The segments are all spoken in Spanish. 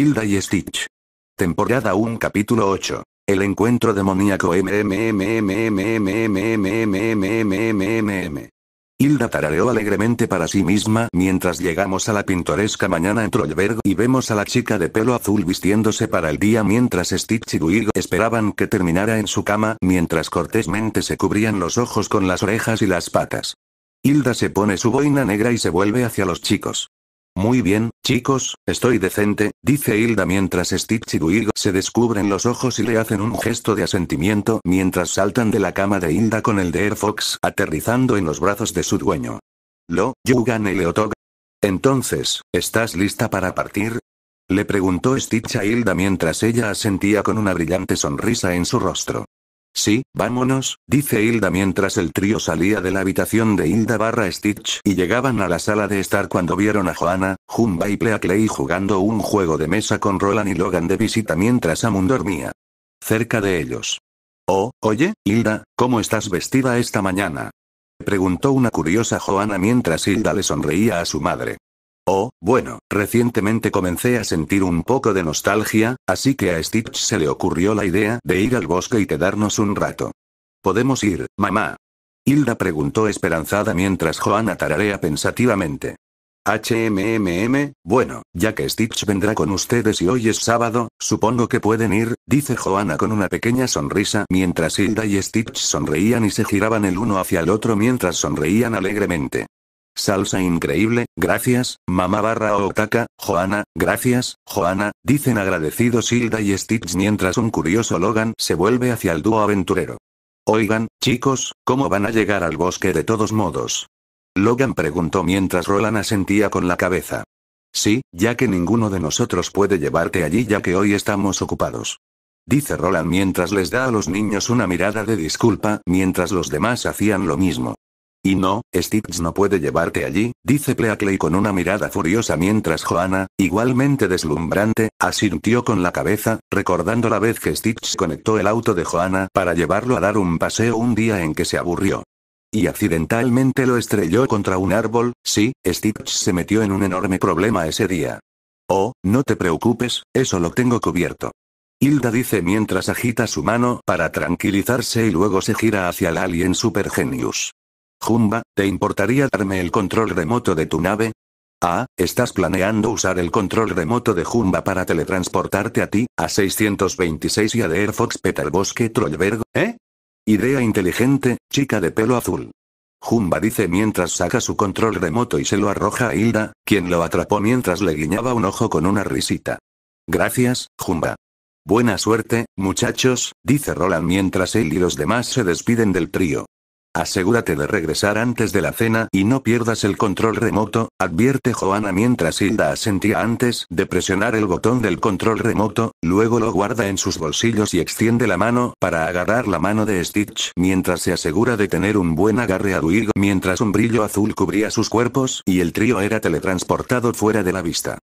Hilda y Stitch. Temporada 1 capítulo 8. El encuentro demoníaco Hilda tarareó alegremente para sí misma mientras llegamos a la pintoresca mañana en Trollberg y vemos a la chica de pelo azul vistiéndose para el día mientras Stitch y Duig esperaban que terminara en su cama mientras cortésmente se cubrían los ojos con las orejas y las patas. Hilda se pone su boina negra y se vuelve hacia los chicos. Muy bien, chicos, estoy decente, dice Hilda mientras Stitch y Guigo se descubren los ojos y le hacen un gesto de asentimiento mientras saltan de la cama de Hilda con el de Air Fox aterrizando en los brazos de su dueño. Lo, Yugan y Entonces, ¿estás lista para partir? Le preguntó Stitch a Hilda mientras ella asentía con una brillante sonrisa en su rostro. Sí, vámonos, dice Hilda mientras el trío salía de la habitación de Hilda barra Stitch y llegaban a la sala de estar cuando vieron a Joana, Jumba y Clay jugando un juego de mesa con Roland y Logan de visita mientras Amun dormía. Cerca de ellos. Oh, oye, Hilda, ¿cómo estás vestida esta mañana? Preguntó una curiosa Joana mientras Hilda le sonreía a su madre. Oh, bueno, recientemente comencé a sentir un poco de nostalgia, así que a Stitch se le ocurrió la idea de ir al bosque y quedarnos un rato. ¿Podemos ir, mamá? Hilda preguntó esperanzada mientras Joana tararea pensativamente. HMMM, bueno, ya que Stitch vendrá con ustedes y hoy es sábado, supongo que pueden ir, dice Joana con una pequeña sonrisa mientras Hilda y Stitch sonreían y se giraban el uno hacia el otro mientras sonreían alegremente. Salsa increíble, gracias, mamá barra Otaka, Joana, gracias, Joana, dicen agradecidos Hilda y Stitch mientras un curioso Logan se vuelve hacia el dúo aventurero. Oigan, chicos, ¿cómo van a llegar al bosque de todos modos? Logan preguntó mientras Roland asentía con la cabeza. Sí, ya que ninguno de nosotros puede llevarte allí ya que hoy estamos ocupados. Dice Roland mientras les da a los niños una mirada de disculpa, mientras los demás hacían lo mismo. Y no, Stitch no puede llevarte allí, dice Pleakley con una mirada furiosa mientras Joana, igualmente deslumbrante, asintió con la cabeza, recordando la vez que Stitch conectó el auto de Joana para llevarlo a dar un paseo un día en que se aburrió. Y accidentalmente lo estrelló contra un árbol, sí, Stitch se metió en un enorme problema ese día. Oh, no te preocupes, eso lo tengo cubierto. Hilda dice mientras agita su mano para tranquilizarse y luego se gira hacia el alien supergenius. Jumba, ¿te importaría darme el control remoto de tu nave? Ah, estás planeando usar el control remoto de Jumba para teletransportarte a ti, a 626 y a de Air Fox Bosque Trollberg, ¿eh? Idea inteligente, chica de pelo azul. Jumba dice mientras saca su control remoto y se lo arroja a Hilda, quien lo atrapó mientras le guiñaba un ojo con una risita. Gracias, Jumba. Buena suerte, muchachos, dice Roland mientras él y los demás se despiden del trío. Asegúrate de regresar antes de la cena y no pierdas el control remoto, advierte Joana mientras Hilda asentía antes de presionar el botón del control remoto, luego lo guarda en sus bolsillos y extiende la mano para agarrar la mano de Stitch mientras se asegura de tener un buen agarre a Duigo mientras un brillo azul cubría sus cuerpos y el trío era teletransportado fuera de la vista.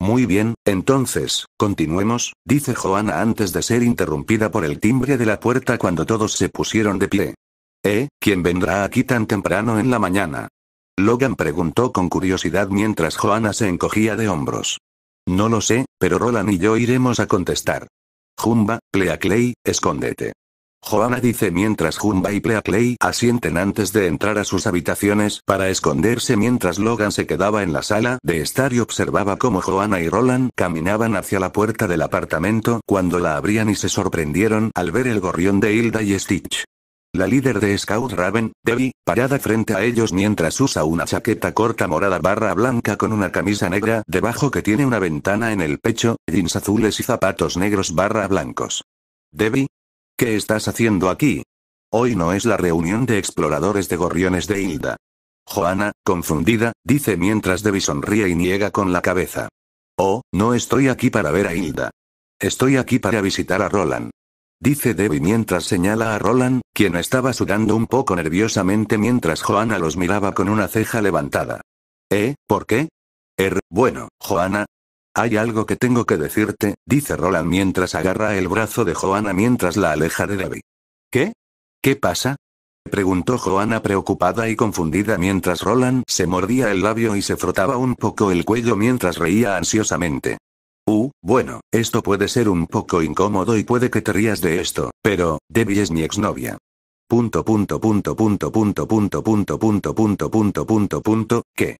Muy bien, entonces, continuemos, dice Joana antes de ser interrumpida por el timbre de la puerta cuando todos se pusieron de pie. ¿Eh? ¿Quién vendrá aquí tan temprano en la mañana? Logan preguntó con curiosidad mientras Joana se encogía de hombros. No lo sé, pero Roland y yo iremos a contestar. Jumba, Pleakley, escóndete. Joana dice mientras Jumba y Pleakley asienten antes de entrar a sus habitaciones para esconderse mientras Logan se quedaba en la sala de estar y observaba cómo Joana y Roland caminaban hacia la puerta del apartamento cuando la abrían y se sorprendieron al ver el gorrión de Hilda y Stitch. La líder de Scout Raven, Debbie, parada frente a ellos mientras usa una chaqueta corta morada barra blanca con una camisa negra debajo que tiene una ventana en el pecho, jeans azules y zapatos negros barra blancos. Debbie, ¿qué estás haciendo aquí? Hoy no es la reunión de exploradores de gorriones de Hilda. Joana, confundida, dice mientras Debbie sonríe y niega con la cabeza. Oh, no estoy aquí para ver a Hilda. Estoy aquí para visitar a Roland dice Debbie mientras señala a Roland, quien estaba sudando un poco nerviosamente mientras Joana los miraba con una ceja levantada. ¿Eh? ¿Por qué? Er, bueno, Joana. Hay algo que tengo que decirte, dice Roland mientras agarra el brazo de Joana mientras la aleja de Debbie. ¿Qué? ¿Qué pasa? preguntó Joana preocupada y confundida mientras Roland se mordía el labio y se frotaba un poco el cuello mientras reía ansiosamente. Uh, bueno, esto puede ser un poco incómodo y puede que te rías de esto, pero, Debbie es mi exnovia. Punto punto punto punto punto punto punto punto punto punto punto punto, ¿qué?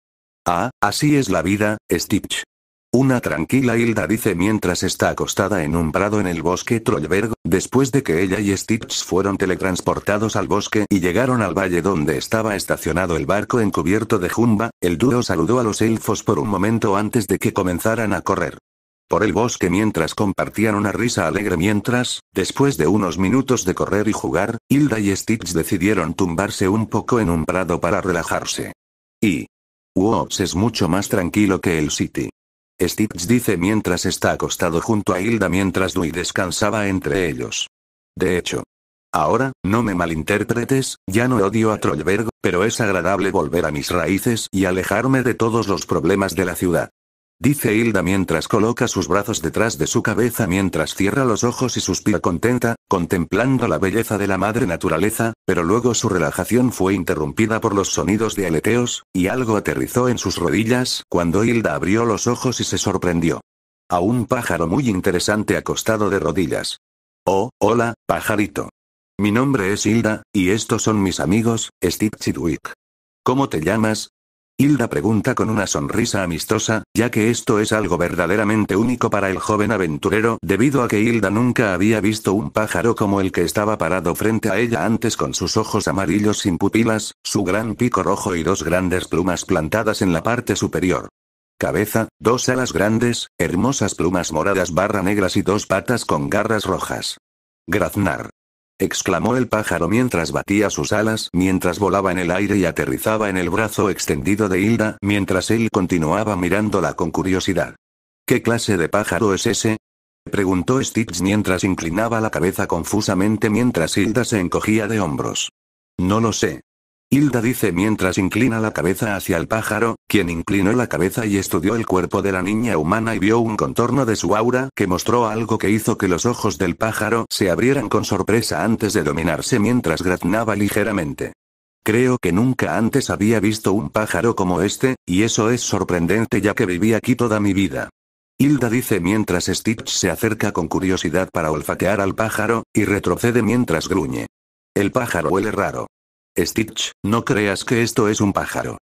Ah, así es la vida, Stitch. Una tranquila Hilda dice mientras está acostada en un prado en el bosque Trollberg, después de que ella y Stitch fueron teletransportados al bosque y llegaron al valle donde estaba estacionado el barco encubierto de Jumba, el duro saludó a los elfos por un momento antes de que comenzaran a correr por el bosque mientras compartían una risa alegre mientras, después de unos minutos de correr y jugar, Hilda y Stitch decidieron tumbarse un poco en un prado para relajarse. Y... Woods es mucho más tranquilo que el City. Stitch dice mientras está acostado junto a Hilda mientras Dewey descansaba entre ellos. De hecho. Ahora, no me malinterpretes, ya no odio a Trollberg, pero es agradable volver a mis raíces y alejarme de todos los problemas de la ciudad dice Hilda mientras coloca sus brazos detrás de su cabeza mientras cierra los ojos y suspira contenta, contemplando la belleza de la madre naturaleza, pero luego su relajación fue interrumpida por los sonidos de aleteos, y algo aterrizó en sus rodillas cuando Hilda abrió los ojos y se sorprendió. A un pájaro muy interesante acostado de rodillas. Oh, hola, pajarito. Mi nombre es Hilda, y estos son mis amigos, Steve Chidwick. ¿Cómo te llamas, Hilda pregunta con una sonrisa amistosa, ya que esto es algo verdaderamente único para el joven aventurero, debido a que Hilda nunca había visto un pájaro como el que estaba parado frente a ella antes con sus ojos amarillos sin pupilas, su gran pico rojo y dos grandes plumas plantadas en la parte superior cabeza, dos alas grandes, hermosas plumas moradas barra negras y dos patas con garras rojas. Graznar exclamó el pájaro mientras batía sus alas, mientras volaba en el aire y aterrizaba en el brazo extendido de Hilda, mientras él continuaba mirándola con curiosidad. ¿Qué clase de pájaro es ese? preguntó Stitch mientras inclinaba la cabeza confusamente mientras Hilda se encogía de hombros. No lo sé, Hilda dice mientras inclina la cabeza hacia el pájaro, quien inclinó la cabeza y estudió el cuerpo de la niña humana y vio un contorno de su aura que mostró algo que hizo que los ojos del pájaro se abrieran con sorpresa antes de dominarse mientras graznaba ligeramente. Creo que nunca antes había visto un pájaro como este, y eso es sorprendente ya que viví aquí toda mi vida. Hilda dice mientras Stitch se acerca con curiosidad para olfatear al pájaro, y retrocede mientras gruñe. El pájaro huele raro. Stitch, no creas que esto es un pájaro.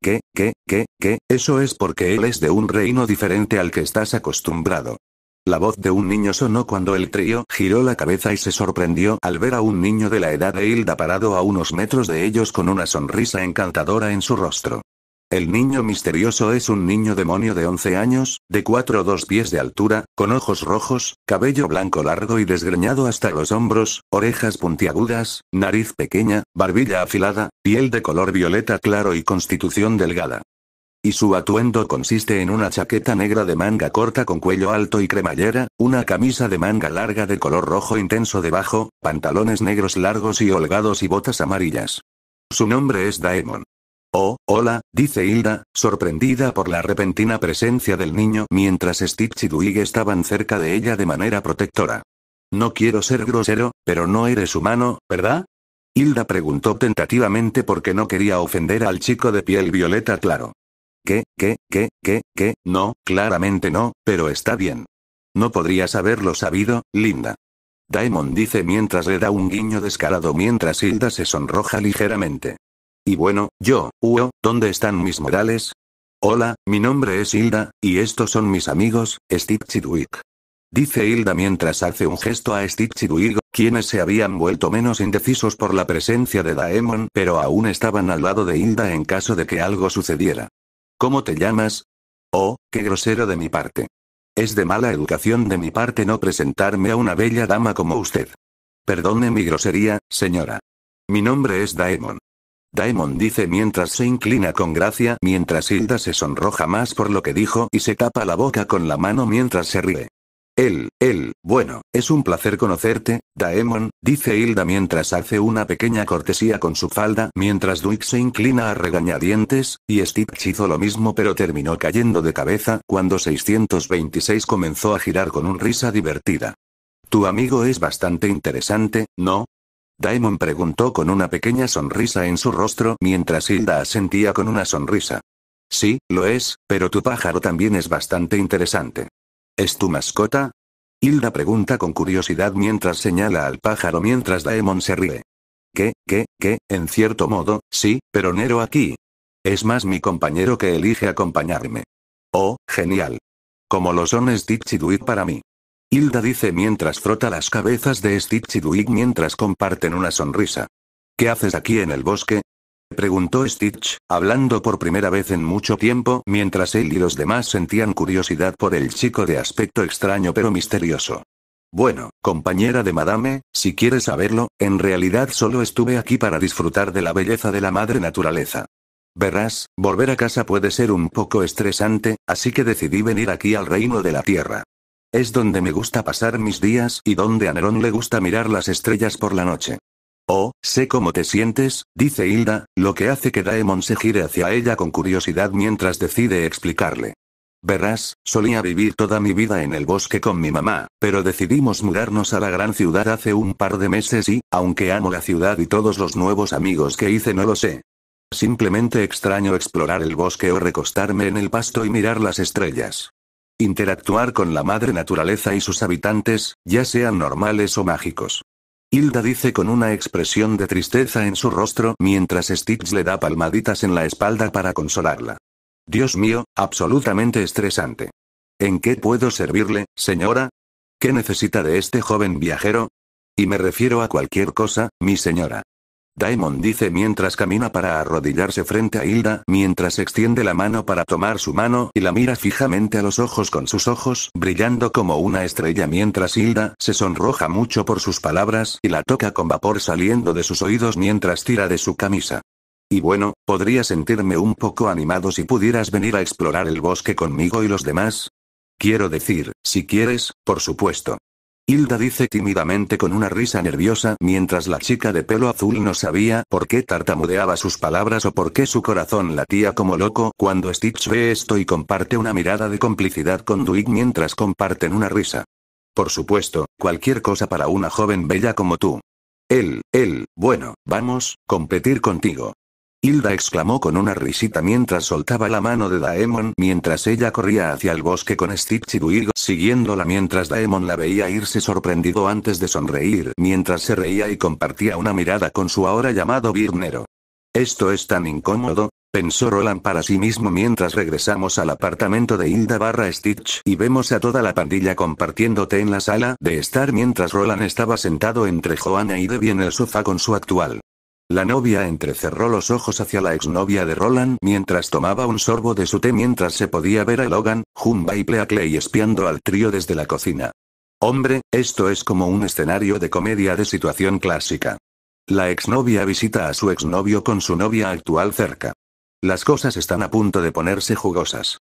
¿Qué, qué, qué, qué? Eso es porque él es de un reino diferente al que estás acostumbrado. La voz de un niño sonó cuando el trío giró la cabeza y se sorprendió al ver a un niño de la edad de Hilda parado a unos metros de ellos con una sonrisa encantadora en su rostro. El niño misterioso es un niño demonio de 11 años, de 4 o 2 pies de altura, con ojos rojos, cabello blanco largo y desgreñado hasta los hombros, orejas puntiagudas, nariz pequeña, barbilla afilada, piel de color violeta claro y constitución delgada. Y su atuendo consiste en una chaqueta negra de manga corta con cuello alto y cremallera, una camisa de manga larga de color rojo intenso debajo, pantalones negros largos y holgados y botas amarillas. Su nombre es Daemon. Oh, hola, dice Hilda, sorprendida por la repentina presencia del niño mientras Stitch y Duig estaban cerca de ella de manera protectora. No quiero ser grosero, pero no eres humano, ¿verdad? Hilda preguntó tentativamente porque no quería ofender al chico de piel violeta claro. ¿Qué, qué, qué, qué, qué? No, claramente no, pero está bien. No podrías haberlo sabido, linda. Diamond dice mientras le da un guiño descarado mientras Hilda se sonroja ligeramente. Y bueno, yo, Uo, ¿dónde están mis morales? Hola, mi nombre es Hilda, y estos son mis amigos, Steve Chidwick. Dice Hilda mientras hace un gesto a Steve Chidwick, quienes se habían vuelto menos indecisos por la presencia de Daemon pero aún estaban al lado de Hilda en caso de que algo sucediera. ¿Cómo te llamas? Oh, qué grosero de mi parte. Es de mala educación de mi parte no presentarme a una bella dama como usted. Perdone mi grosería, señora. Mi nombre es Daemon. Daemon dice mientras se inclina con gracia mientras Hilda se sonroja más por lo que dijo y se tapa la boca con la mano mientras se ríe. Él, él, bueno, es un placer conocerte, Daemon, dice Hilda mientras hace una pequeña cortesía con su falda mientras dwight se inclina a regañadientes, y Steve hizo lo mismo pero terminó cayendo de cabeza cuando 626 comenzó a girar con un risa divertida. Tu amigo es bastante interesante, ¿no? Daemon preguntó con una pequeña sonrisa en su rostro mientras Hilda asentía con una sonrisa. Sí, lo es, pero tu pájaro también es bastante interesante. ¿Es tu mascota? Hilda pregunta con curiosidad mientras señala al pájaro mientras Daemon se ríe. ¿Qué, qué, qué? En cierto modo, sí, pero Nero aquí. Es más mi compañero que elige acompañarme. Oh, genial. Como lo son es y para mí. Hilda dice mientras frota las cabezas de Stitch y Duig mientras comparten una sonrisa. ¿Qué haces aquí en el bosque? Preguntó Stitch, hablando por primera vez en mucho tiempo mientras él y los demás sentían curiosidad por el chico de aspecto extraño pero misterioso. Bueno, compañera de Madame, si quieres saberlo, en realidad solo estuve aquí para disfrutar de la belleza de la madre naturaleza. Verás, volver a casa puede ser un poco estresante, así que decidí venir aquí al reino de la tierra. Es donde me gusta pasar mis días y donde a Nerón le gusta mirar las estrellas por la noche. Oh, sé cómo te sientes, dice Hilda, lo que hace que Daemon se gire hacia ella con curiosidad mientras decide explicarle. Verás, solía vivir toda mi vida en el bosque con mi mamá, pero decidimos mudarnos a la gran ciudad hace un par de meses y, aunque amo la ciudad y todos los nuevos amigos que hice no lo sé. Simplemente extraño explorar el bosque o recostarme en el pasto y mirar las estrellas. Interactuar con la madre naturaleza y sus habitantes, ya sean normales o mágicos. Hilda dice con una expresión de tristeza en su rostro mientras Sticks le da palmaditas en la espalda para consolarla. Dios mío, absolutamente estresante. ¿En qué puedo servirle, señora? ¿Qué necesita de este joven viajero? Y me refiero a cualquier cosa, mi señora. Daemon dice mientras camina para arrodillarse frente a Hilda, mientras extiende la mano para tomar su mano y la mira fijamente a los ojos con sus ojos, brillando como una estrella mientras Hilda se sonroja mucho por sus palabras y la toca con vapor saliendo de sus oídos mientras tira de su camisa. Y bueno, podría sentirme un poco animado si pudieras venir a explorar el bosque conmigo y los demás. Quiero decir, si quieres, por supuesto. Hilda dice tímidamente con una risa nerviosa mientras la chica de pelo azul no sabía por qué tartamudeaba sus palabras o por qué su corazón latía como loco cuando Stitch ve esto y comparte una mirada de complicidad con Duig mientras comparten una risa. Por supuesto, cualquier cosa para una joven bella como tú. Él, él, bueno, vamos, competir contigo. Hilda exclamó con una risita mientras soltaba la mano de Daemon mientras ella corría hacia el bosque con Stitch y siguiéndola mientras Daemon la veía irse sorprendido antes de sonreír mientras se reía y compartía una mirada con su ahora llamado Birnero. Esto es tan incómodo, pensó Roland para sí mismo mientras regresamos al apartamento de Hilda barra Stitch y vemos a toda la pandilla compartiéndote en la sala de estar mientras Roland estaba sentado entre Joana y Debbie en el sofá con su actual la novia entrecerró los ojos hacia la exnovia de Roland mientras tomaba un sorbo de su té mientras se podía ver a Logan, Jumba y Pleakley espiando al trío desde la cocina. Hombre, esto es como un escenario de comedia de situación clásica. La exnovia visita a su exnovio con su novia actual cerca. Las cosas están a punto de ponerse jugosas.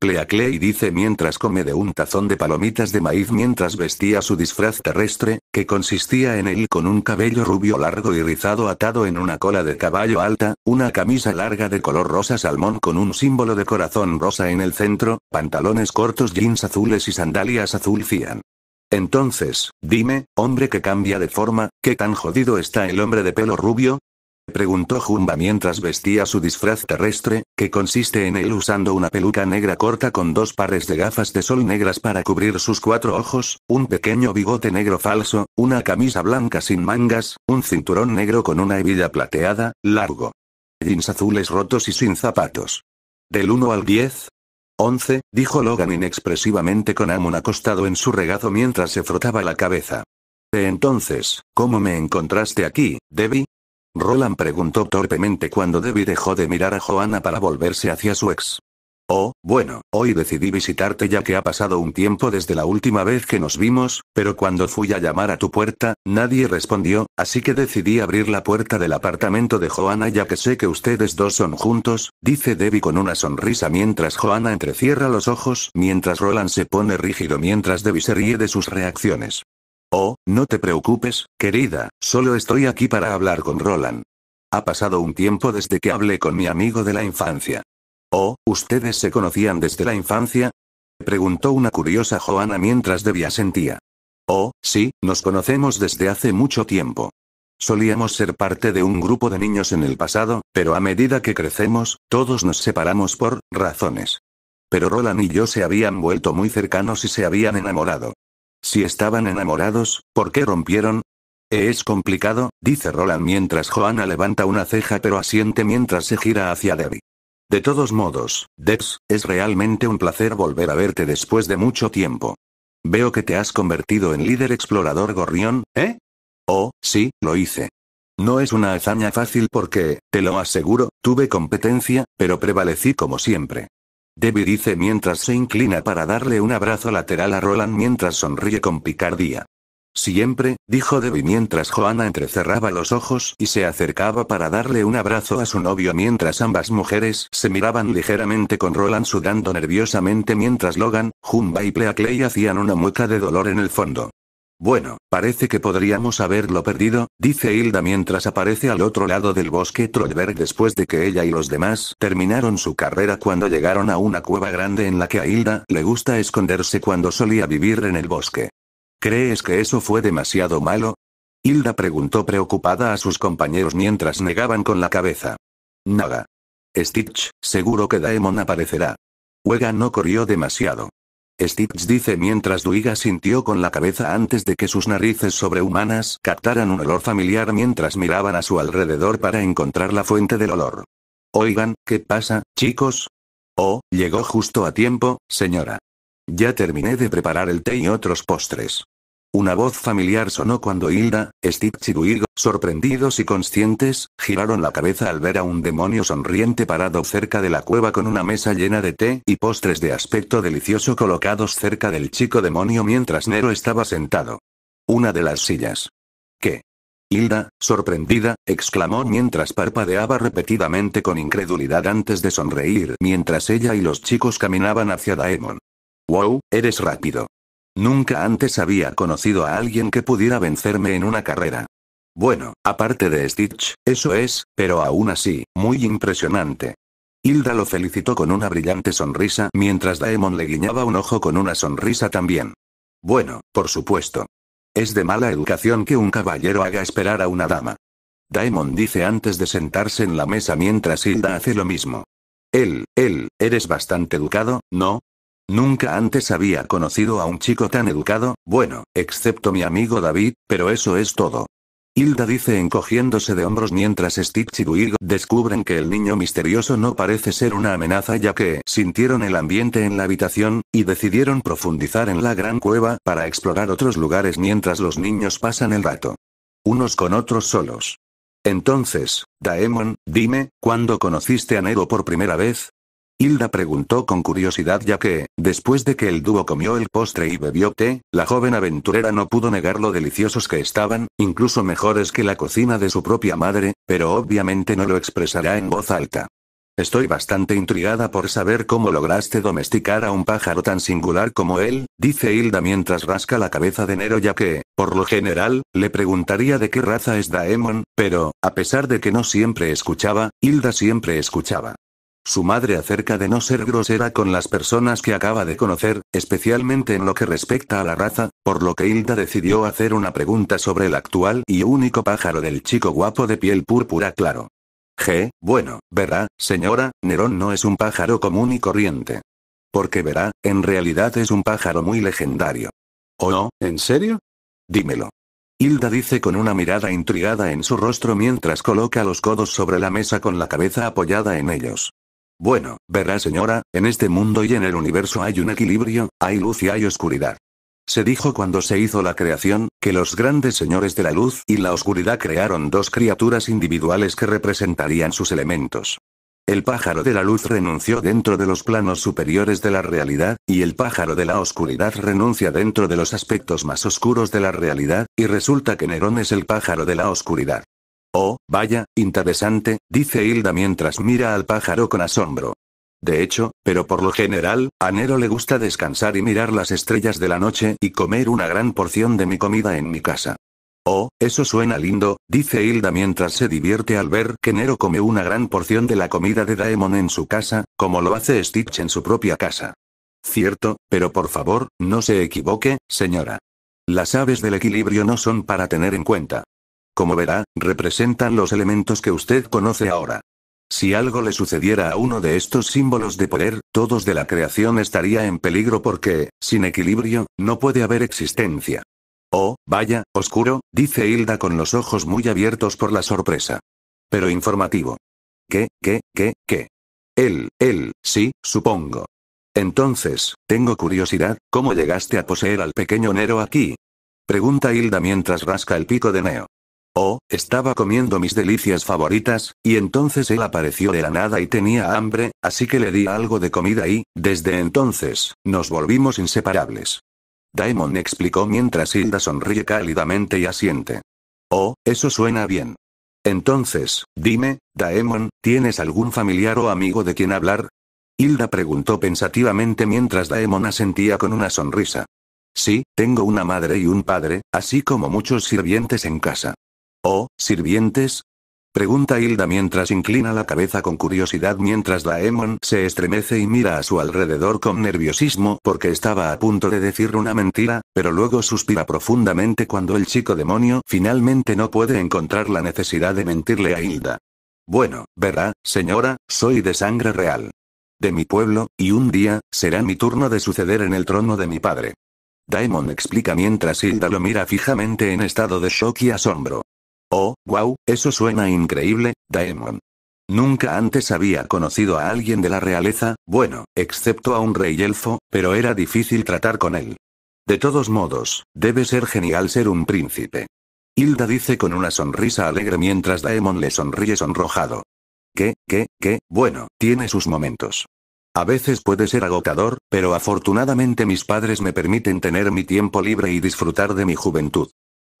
Clea Clay dice mientras come de un tazón de palomitas de maíz mientras vestía su disfraz terrestre, que consistía en él con un cabello rubio largo y rizado atado en una cola de caballo alta, una camisa larga de color rosa salmón con un símbolo de corazón rosa en el centro, pantalones cortos jeans azules y sandalias azul cian. Entonces, dime, hombre que cambia de forma, ¿qué tan jodido está el hombre de pelo rubio? preguntó Jumba mientras vestía su disfraz terrestre, que consiste en él usando una peluca negra corta con dos pares de gafas de sol negras para cubrir sus cuatro ojos, un pequeño bigote negro falso, una camisa blanca sin mangas, un cinturón negro con una hebilla plateada, largo. Jeans azules rotos y sin zapatos. Del 1 al 10. 11, dijo Logan inexpresivamente con Amun acostado en su regazo mientras se frotaba la cabeza. ¿De Entonces, ¿cómo me encontraste aquí, Debbie? Roland preguntó torpemente cuando Debbie dejó de mirar a Joana para volverse hacia su ex. Oh, bueno, hoy decidí visitarte ya que ha pasado un tiempo desde la última vez que nos vimos, pero cuando fui a llamar a tu puerta, nadie respondió, así que decidí abrir la puerta del apartamento de Joana ya que sé que ustedes dos son juntos, dice Debbie con una sonrisa mientras Joana entrecierra los ojos, mientras Roland se pone rígido mientras Debbie se ríe de sus reacciones. Oh, no te preocupes, querida, solo estoy aquí para hablar con Roland. Ha pasado un tiempo desde que hablé con mi amigo de la infancia. Oh, ¿ustedes se conocían desde la infancia? Preguntó una curiosa Joana mientras debía sentía. Oh, sí, nos conocemos desde hace mucho tiempo. Solíamos ser parte de un grupo de niños en el pasado, pero a medida que crecemos, todos nos separamos por razones. Pero Roland y yo se habían vuelto muy cercanos y se habían enamorado. Si estaban enamorados, ¿por qué rompieron? Es complicado, dice Roland mientras Joanna levanta una ceja pero asiente mientras se gira hacia Debbie. De todos modos, Debs, es realmente un placer volver a verte después de mucho tiempo. Veo que te has convertido en líder explorador gorrión, ¿eh? Oh, sí, lo hice. No es una hazaña fácil porque, te lo aseguro, tuve competencia, pero prevalecí como siempre. Debbie dice mientras se inclina para darle un abrazo lateral a Roland mientras sonríe con picardía. Siempre, dijo Debbie mientras Joana entrecerraba los ojos y se acercaba para darle un abrazo a su novio mientras ambas mujeres se miraban ligeramente con Roland sudando nerviosamente mientras Logan, Jumba y Clay hacían una mueca de dolor en el fondo. Bueno, parece que podríamos haberlo perdido, dice Hilda mientras aparece al otro lado del bosque Trollberg después de que ella y los demás terminaron su carrera cuando llegaron a una cueva grande en la que a Hilda le gusta esconderse cuando solía vivir en el bosque. ¿Crees que eso fue demasiado malo? Hilda preguntó preocupada a sus compañeros mientras negaban con la cabeza. Nada. Stitch, seguro que Daemon aparecerá. Huega no corrió demasiado. Stitch dice mientras Duiga sintió con la cabeza antes de que sus narices sobrehumanas captaran un olor familiar mientras miraban a su alrededor para encontrar la fuente del olor. Oigan, ¿qué pasa, chicos? Oh, llegó justo a tiempo, señora. Ya terminé de preparar el té y otros postres. Una voz familiar sonó cuando Hilda, Stitch y sorprendidos y conscientes, giraron la cabeza al ver a un demonio sonriente parado cerca de la cueva con una mesa llena de té y postres de aspecto delicioso colocados cerca del chico demonio mientras Nero estaba sentado. Una de las sillas. ¿Qué? Hilda, sorprendida, exclamó mientras parpadeaba repetidamente con incredulidad antes de sonreír mientras ella y los chicos caminaban hacia Daemon. ¡Wow, eres rápido! Nunca antes había conocido a alguien que pudiera vencerme en una carrera. Bueno, aparte de Stitch, eso es, pero aún así, muy impresionante. Hilda lo felicitó con una brillante sonrisa mientras Daemon le guiñaba un ojo con una sonrisa también. Bueno, por supuesto. Es de mala educación que un caballero haga esperar a una dama. Daemon dice antes de sentarse en la mesa mientras Hilda hace lo mismo. Él, él, eres bastante educado, ¿no? Nunca antes había conocido a un chico tan educado, bueno, excepto mi amigo David, pero eso es todo. Hilda dice encogiéndose de hombros mientras Stitch y Duigo descubren que el niño misterioso no parece ser una amenaza ya que sintieron el ambiente en la habitación, y decidieron profundizar en la gran cueva para explorar otros lugares mientras los niños pasan el rato. Unos con otros solos. Entonces, Daemon, dime, ¿cuándo conociste a Nero por primera vez? Hilda preguntó con curiosidad ya que, después de que el dúo comió el postre y bebió té, la joven aventurera no pudo negar lo deliciosos que estaban, incluso mejores que la cocina de su propia madre, pero obviamente no lo expresará en voz alta. Estoy bastante intrigada por saber cómo lograste domesticar a un pájaro tan singular como él, dice Hilda mientras rasca la cabeza de Nero ya que, por lo general, le preguntaría de qué raza es Daemon, pero, a pesar de que no siempre escuchaba, Hilda siempre escuchaba. Su madre acerca de no ser grosera con las personas que acaba de conocer, especialmente en lo que respecta a la raza, por lo que Hilda decidió hacer una pregunta sobre el actual y único pájaro del chico guapo de piel púrpura claro. G, bueno, verá, señora, Nerón no es un pájaro común y corriente. Porque verá, en realidad es un pájaro muy legendario. ¿O oh, ¿En serio? Dímelo. Hilda dice con una mirada intrigada en su rostro mientras coloca los codos sobre la mesa con la cabeza apoyada en ellos. Bueno, verá señora, en este mundo y en el universo hay un equilibrio, hay luz y hay oscuridad. Se dijo cuando se hizo la creación, que los grandes señores de la luz y la oscuridad crearon dos criaturas individuales que representarían sus elementos. El pájaro de la luz renunció dentro de los planos superiores de la realidad, y el pájaro de la oscuridad renuncia dentro de los aspectos más oscuros de la realidad, y resulta que Nerón es el pájaro de la oscuridad. Oh, vaya, interesante, dice Hilda mientras mira al pájaro con asombro. De hecho, pero por lo general, a Nero le gusta descansar y mirar las estrellas de la noche y comer una gran porción de mi comida en mi casa. Oh, eso suena lindo, dice Hilda mientras se divierte al ver que Nero come una gran porción de la comida de Daemon en su casa, como lo hace Stitch en su propia casa. Cierto, pero por favor, no se equivoque, señora. Las aves del equilibrio no son para tener en cuenta. Como verá, representan los elementos que usted conoce ahora. Si algo le sucediera a uno de estos símbolos de poder, todos de la creación estaría en peligro porque, sin equilibrio, no puede haber existencia. Oh, vaya, oscuro, dice Hilda con los ojos muy abiertos por la sorpresa. Pero informativo. ¿Qué, qué, qué, qué? Él, él, sí, supongo. Entonces, tengo curiosidad, ¿cómo llegaste a poseer al pequeño Nero aquí? Pregunta Hilda mientras rasca el pico de Neo. Oh, estaba comiendo mis delicias favoritas, y entonces él apareció de la nada y tenía hambre, así que le di algo de comida y, desde entonces, nos volvimos inseparables. Daemon explicó mientras Hilda sonríe cálidamente y asiente. Oh, eso suena bien. Entonces, dime, Daemon, ¿tienes algún familiar o amigo de quien hablar? Hilda preguntó pensativamente mientras Daemon asentía con una sonrisa. Sí, tengo una madre y un padre, así como muchos sirvientes en casa. ¿Oh, sirvientes? Pregunta Hilda mientras inclina la cabeza con curiosidad mientras Daemon se estremece y mira a su alrededor con nerviosismo porque estaba a punto de decir una mentira, pero luego suspira profundamente cuando el chico demonio finalmente no puede encontrar la necesidad de mentirle a Hilda. Bueno, verá, señora, soy de sangre real. De mi pueblo, y un día, será mi turno de suceder en el trono de mi padre. Daemon explica mientras Hilda lo mira fijamente en estado de shock y asombro. Oh, wow, eso suena increíble, Daemon. Nunca antes había conocido a alguien de la realeza, bueno, excepto a un rey elfo, pero era difícil tratar con él. De todos modos, debe ser genial ser un príncipe. Hilda dice con una sonrisa alegre mientras Daemon le sonríe sonrojado. ¿Qué, qué, qué, bueno, tiene sus momentos. A veces puede ser agotador, pero afortunadamente mis padres me permiten tener mi tiempo libre y disfrutar de mi juventud.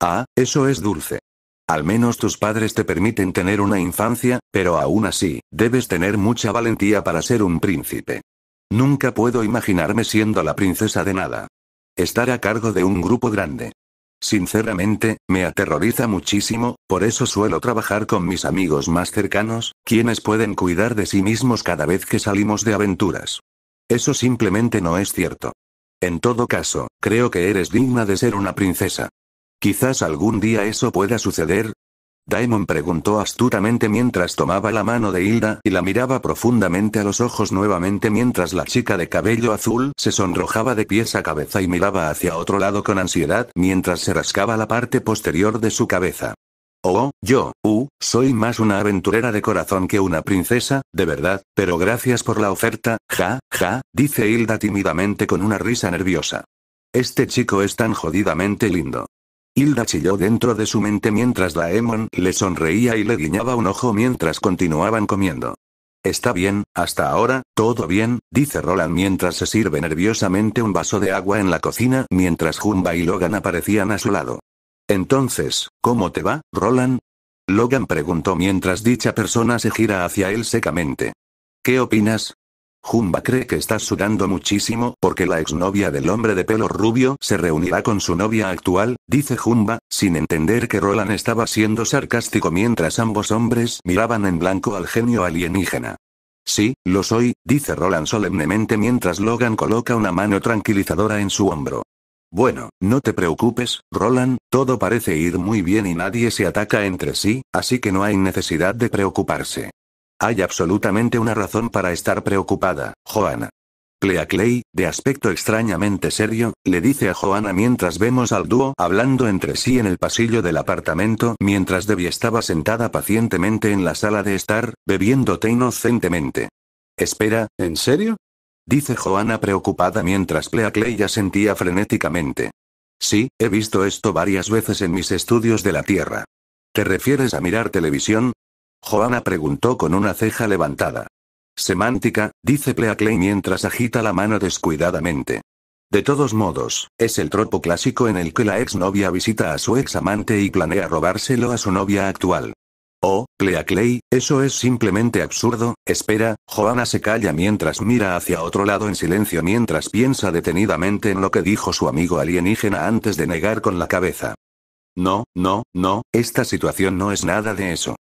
Ah, eso es dulce. Al menos tus padres te permiten tener una infancia, pero aún así, debes tener mucha valentía para ser un príncipe. Nunca puedo imaginarme siendo la princesa de nada. Estar a cargo de un grupo grande. Sinceramente, me aterroriza muchísimo, por eso suelo trabajar con mis amigos más cercanos, quienes pueden cuidar de sí mismos cada vez que salimos de aventuras. Eso simplemente no es cierto. En todo caso, creo que eres digna de ser una princesa. Quizás algún día eso pueda suceder. Daemon preguntó astutamente mientras tomaba la mano de Hilda y la miraba profundamente a los ojos nuevamente mientras la chica de cabello azul se sonrojaba de pies a cabeza y miraba hacia otro lado con ansiedad mientras se rascaba la parte posterior de su cabeza. Oh, yo, uh, soy más una aventurera de corazón que una princesa, de verdad, pero gracias por la oferta, ja, ja, dice Hilda tímidamente con una risa nerviosa. Este chico es tan jodidamente lindo. Hilda chilló dentro de su mente mientras Daemon le sonreía y le guiñaba un ojo mientras continuaban comiendo. Está bien, hasta ahora, todo bien, dice Roland mientras se sirve nerviosamente un vaso de agua en la cocina mientras Jumba y Logan aparecían a su lado. Entonces, ¿cómo te va, Roland? Logan preguntó mientras dicha persona se gira hacia él secamente. ¿Qué opinas? Jumba cree que está sudando muchísimo porque la exnovia del hombre de pelo rubio se reunirá con su novia actual, dice Jumba, sin entender que Roland estaba siendo sarcástico mientras ambos hombres miraban en blanco al genio alienígena. Sí, lo soy, dice Roland solemnemente mientras Logan coloca una mano tranquilizadora en su hombro. Bueno, no te preocupes, Roland, todo parece ir muy bien y nadie se ataca entre sí, así que no hay necesidad de preocuparse. Hay absolutamente una razón para estar preocupada, Joana. Clea Clay, de aspecto extrañamente serio, le dice a Joana mientras vemos al dúo hablando entre sí en el pasillo del apartamento mientras Debbie estaba sentada pacientemente en la sala de estar, bebiendo té inocentemente. Espera, ¿en serio? Dice Joana preocupada mientras Clea Clay ya sentía frenéticamente. Sí, he visto esto varias veces en mis estudios de la Tierra. ¿Te refieres a mirar televisión? Joana preguntó con una ceja levantada. Semántica, dice Clay mientras agita la mano descuidadamente. De todos modos, es el tropo clásico en el que la exnovia visita a su ex amante y planea robárselo a su novia actual. Oh, Pleaclay, eso es simplemente absurdo, espera, Joana se calla mientras mira hacia otro lado en silencio mientras piensa detenidamente en lo que dijo su amigo alienígena antes de negar con la cabeza. No, no, no, esta situación no es nada de eso.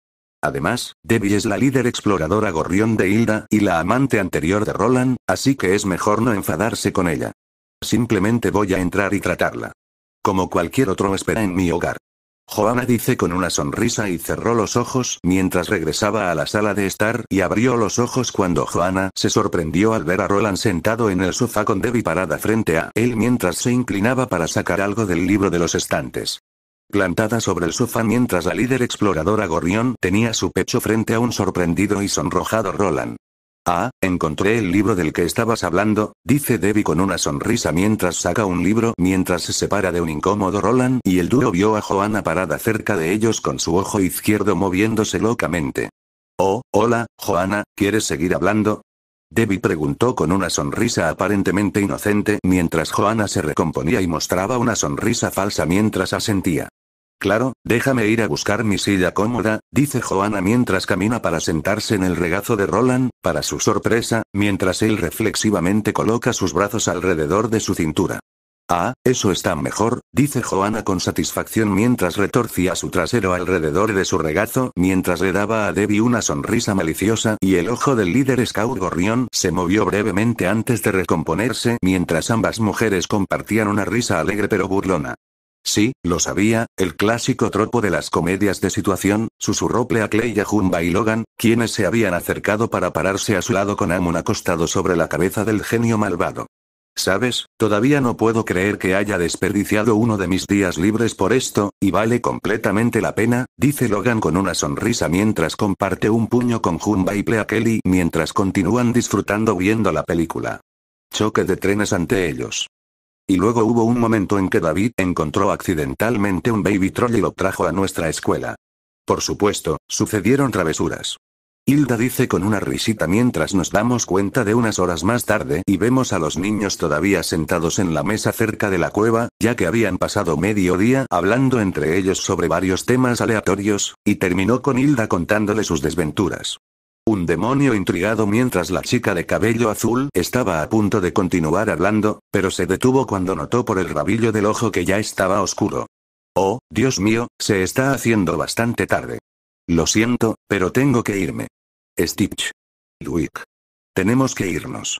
Además, Debbie es la líder exploradora gorrión de Hilda y la amante anterior de Roland, así que es mejor no enfadarse con ella. Simplemente voy a entrar y tratarla. Como cualquier otro espera en mi hogar. Joana dice con una sonrisa y cerró los ojos mientras regresaba a la sala de estar y abrió los ojos cuando Joana se sorprendió al ver a Roland sentado en el sofá con Debbie parada frente a él mientras se inclinaba para sacar algo del libro de los estantes plantada sobre el sofá mientras la líder exploradora Gorrión tenía su pecho frente a un sorprendido y sonrojado Roland. Ah, encontré el libro del que estabas hablando, dice Debbie con una sonrisa mientras saca un libro mientras se separa de un incómodo Roland y el dúo vio a Joana parada cerca de ellos con su ojo izquierdo moviéndose locamente. Oh, hola, Joana, ¿quieres seguir hablando? Debbie preguntó con una sonrisa aparentemente inocente mientras Joana se recomponía y mostraba una sonrisa falsa mientras asentía. Claro, déjame ir a buscar mi silla cómoda, dice Joana mientras camina para sentarse en el regazo de Roland, para su sorpresa, mientras él reflexivamente coloca sus brazos alrededor de su cintura. Ah, eso está mejor, dice Joana con satisfacción mientras retorcía su trasero alrededor de su regazo, mientras le daba a Debbie una sonrisa maliciosa y el ojo del líder Scout Gorrión se movió brevemente antes de recomponerse mientras ambas mujeres compartían una risa alegre pero burlona. Sí, lo sabía, el clásico tropo de las comedias de situación, susurró Pleakley a Jumba y Logan, quienes se habían acercado para pararse a su lado con Amun acostado sobre la cabeza del genio malvado. Sabes, todavía no puedo creer que haya desperdiciado uno de mis días libres por esto, y vale completamente la pena, dice Logan con una sonrisa mientras comparte un puño con Jumba y Pleakley mientras continúan disfrutando viendo la película. Choque de trenes ante ellos y luego hubo un momento en que David encontró accidentalmente un baby troll y lo trajo a nuestra escuela. Por supuesto, sucedieron travesuras. Hilda dice con una risita mientras nos damos cuenta de unas horas más tarde y vemos a los niños todavía sentados en la mesa cerca de la cueva, ya que habían pasado medio día hablando entre ellos sobre varios temas aleatorios, y terminó con Hilda contándole sus desventuras. Un demonio intrigado mientras la chica de cabello azul estaba a punto de continuar hablando, pero se detuvo cuando notó por el rabillo del ojo que ya estaba oscuro. Oh, Dios mío, se está haciendo bastante tarde. Lo siento, pero tengo que irme. Stitch. Luick. Tenemos que irnos.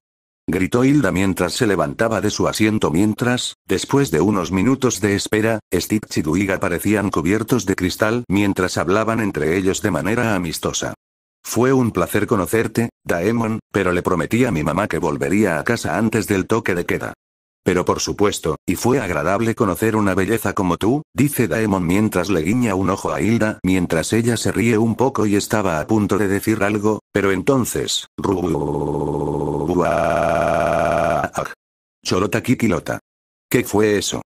Gritó Hilda mientras se levantaba de su asiento mientras, después de unos minutos de espera, Stitch y Luig aparecían cubiertos de cristal mientras hablaban entre ellos de manera amistosa. Fue un placer conocerte, Daemon, pero le prometí a mi mamá que volvería a casa antes del toque de queda. Pero por supuesto, y fue agradable conocer una belleza como tú, dice Daemon mientras le guiña un ojo a Hilda, mientras ella se ríe un poco y estaba a punto de decir algo, pero entonces... Cholota Kikilota. ¿Qué fue eso?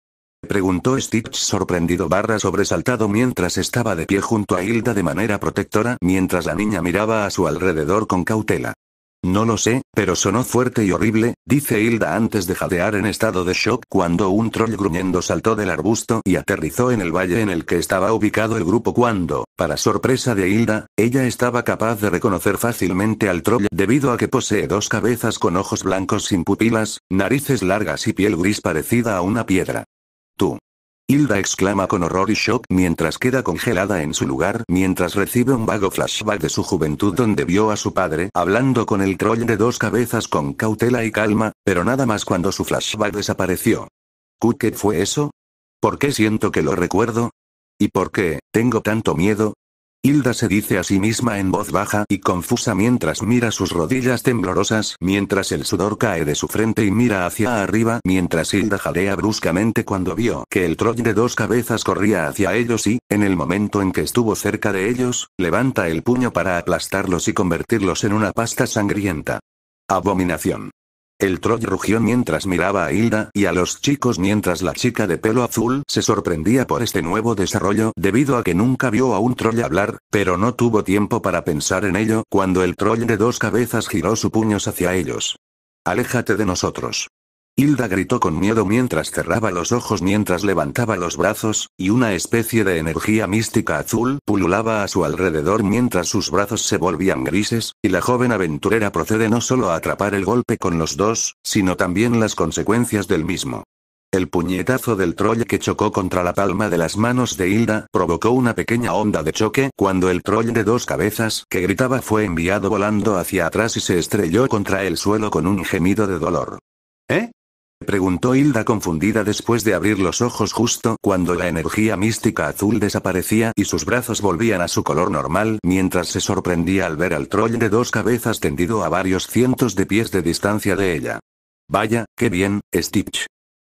preguntó Stitch sorprendido barra sobresaltado mientras estaba de pie junto a Hilda de manera protectora mientras la niña miraba a su alrededor con cautela. No lo sé, pero sonó fuerte y horrible, dice Hilda antes de jadear en estado de shock cuando un troll gruñendo saltó del arbusto y aterrizó en el valle en el que estaba ubicado el grupo cuando, para sorpresa de Hilda, ella estaba capaz de reconocer fácilmente al troll debido a que posee dos cabezas con ojos blancos sin pupilas, narices largas y piel gris parecida a una piedra. Tú. Hilda exclama con horror y shock mientras queda congelada en su lugar mientras recibe un vago flashback de su juventud donde vio a su padre hablando con el troll de dos cabezas con cautela y calma, pero nada más cuando su flashback desapareció. ¿Qué fue eso? ¿Por qué siento que lo recuerdo? ¿Y por qué, tengo tanto miedo? Hilda se dice a sí misma en voz baja y confusa mientras mira sus rodillas temblorosas, mientras el sudor cae de su frente y mira hacia arriba, mientras Hilda jalea bruscamente cuando vio que el troll de dos cabezas corría hacia ellos y, en el momento en que estuvo cerca de ellos, levanta el puño para aplastarlos y convertirlos en una pasta sangrienta. Abominación. El troll rugió mientras miraba a Hilda y a los chicos mientras la chica de pelo azul se sorprendía por este nuevo desarrollo debido a que nunca vio a un troll hablar, pero no tuvo tiempo para pensar en ello cuando el troll de dos cabezas giró su puños hacia ellos. Aléjate de nosotros. Hilda gritó con miedo mientras cerraba los ojos mientras levantaba los brazos, y una especie de energía mística azul pululaba a su alrededor mientras sus brazos se volvían grises, y la joven aventurera procede no solo a atrapar el golpe con los dos, sino también las consecuencias del mismo. El puñetazo del troll que chocó contra la palma de las manos de Hilda provocó una pequeña onda de choque cuando el troll de dos cabezas que gritaba fue enviado volando hacia atrás y se estrelló contra el suelo con un gemido de dolor. ¿Eh? preguntó Hilda confundida después de abrir los ojos justo cuando la energía mística azul desaparecía y sus brazos volvían a su color normal mientras se sorprendía al ver al troll de dos cabezas tendido a varios cientos de pies de distancia de ella. Vaya, qué bien, Stitch.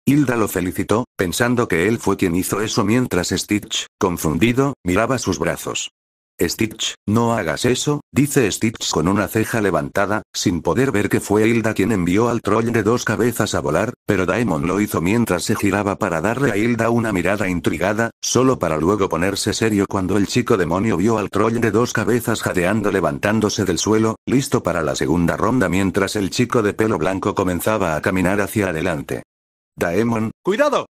Hilda lo felicitó, pensando que él fue quien hizo eso mientras Stitch, confundido, miraba sus brazos. Stitch, no hagas eso, dice Stitch con una ceja levantada, sin poder ver que fue Hilda quien envió al troll de dos cabezas a volar, pero Daemon lo hizo mientras se giraba para darle a Hilda una mirada intrigada, solo para luego ponerse serio cuando el chico demonio vio al troll de dos cabezas jadeando levantándose del suelo, listo para la segunda ronda mientras el chico de pelo blanco comenzaba a caminar hacia adelante. Daemon, cuidado,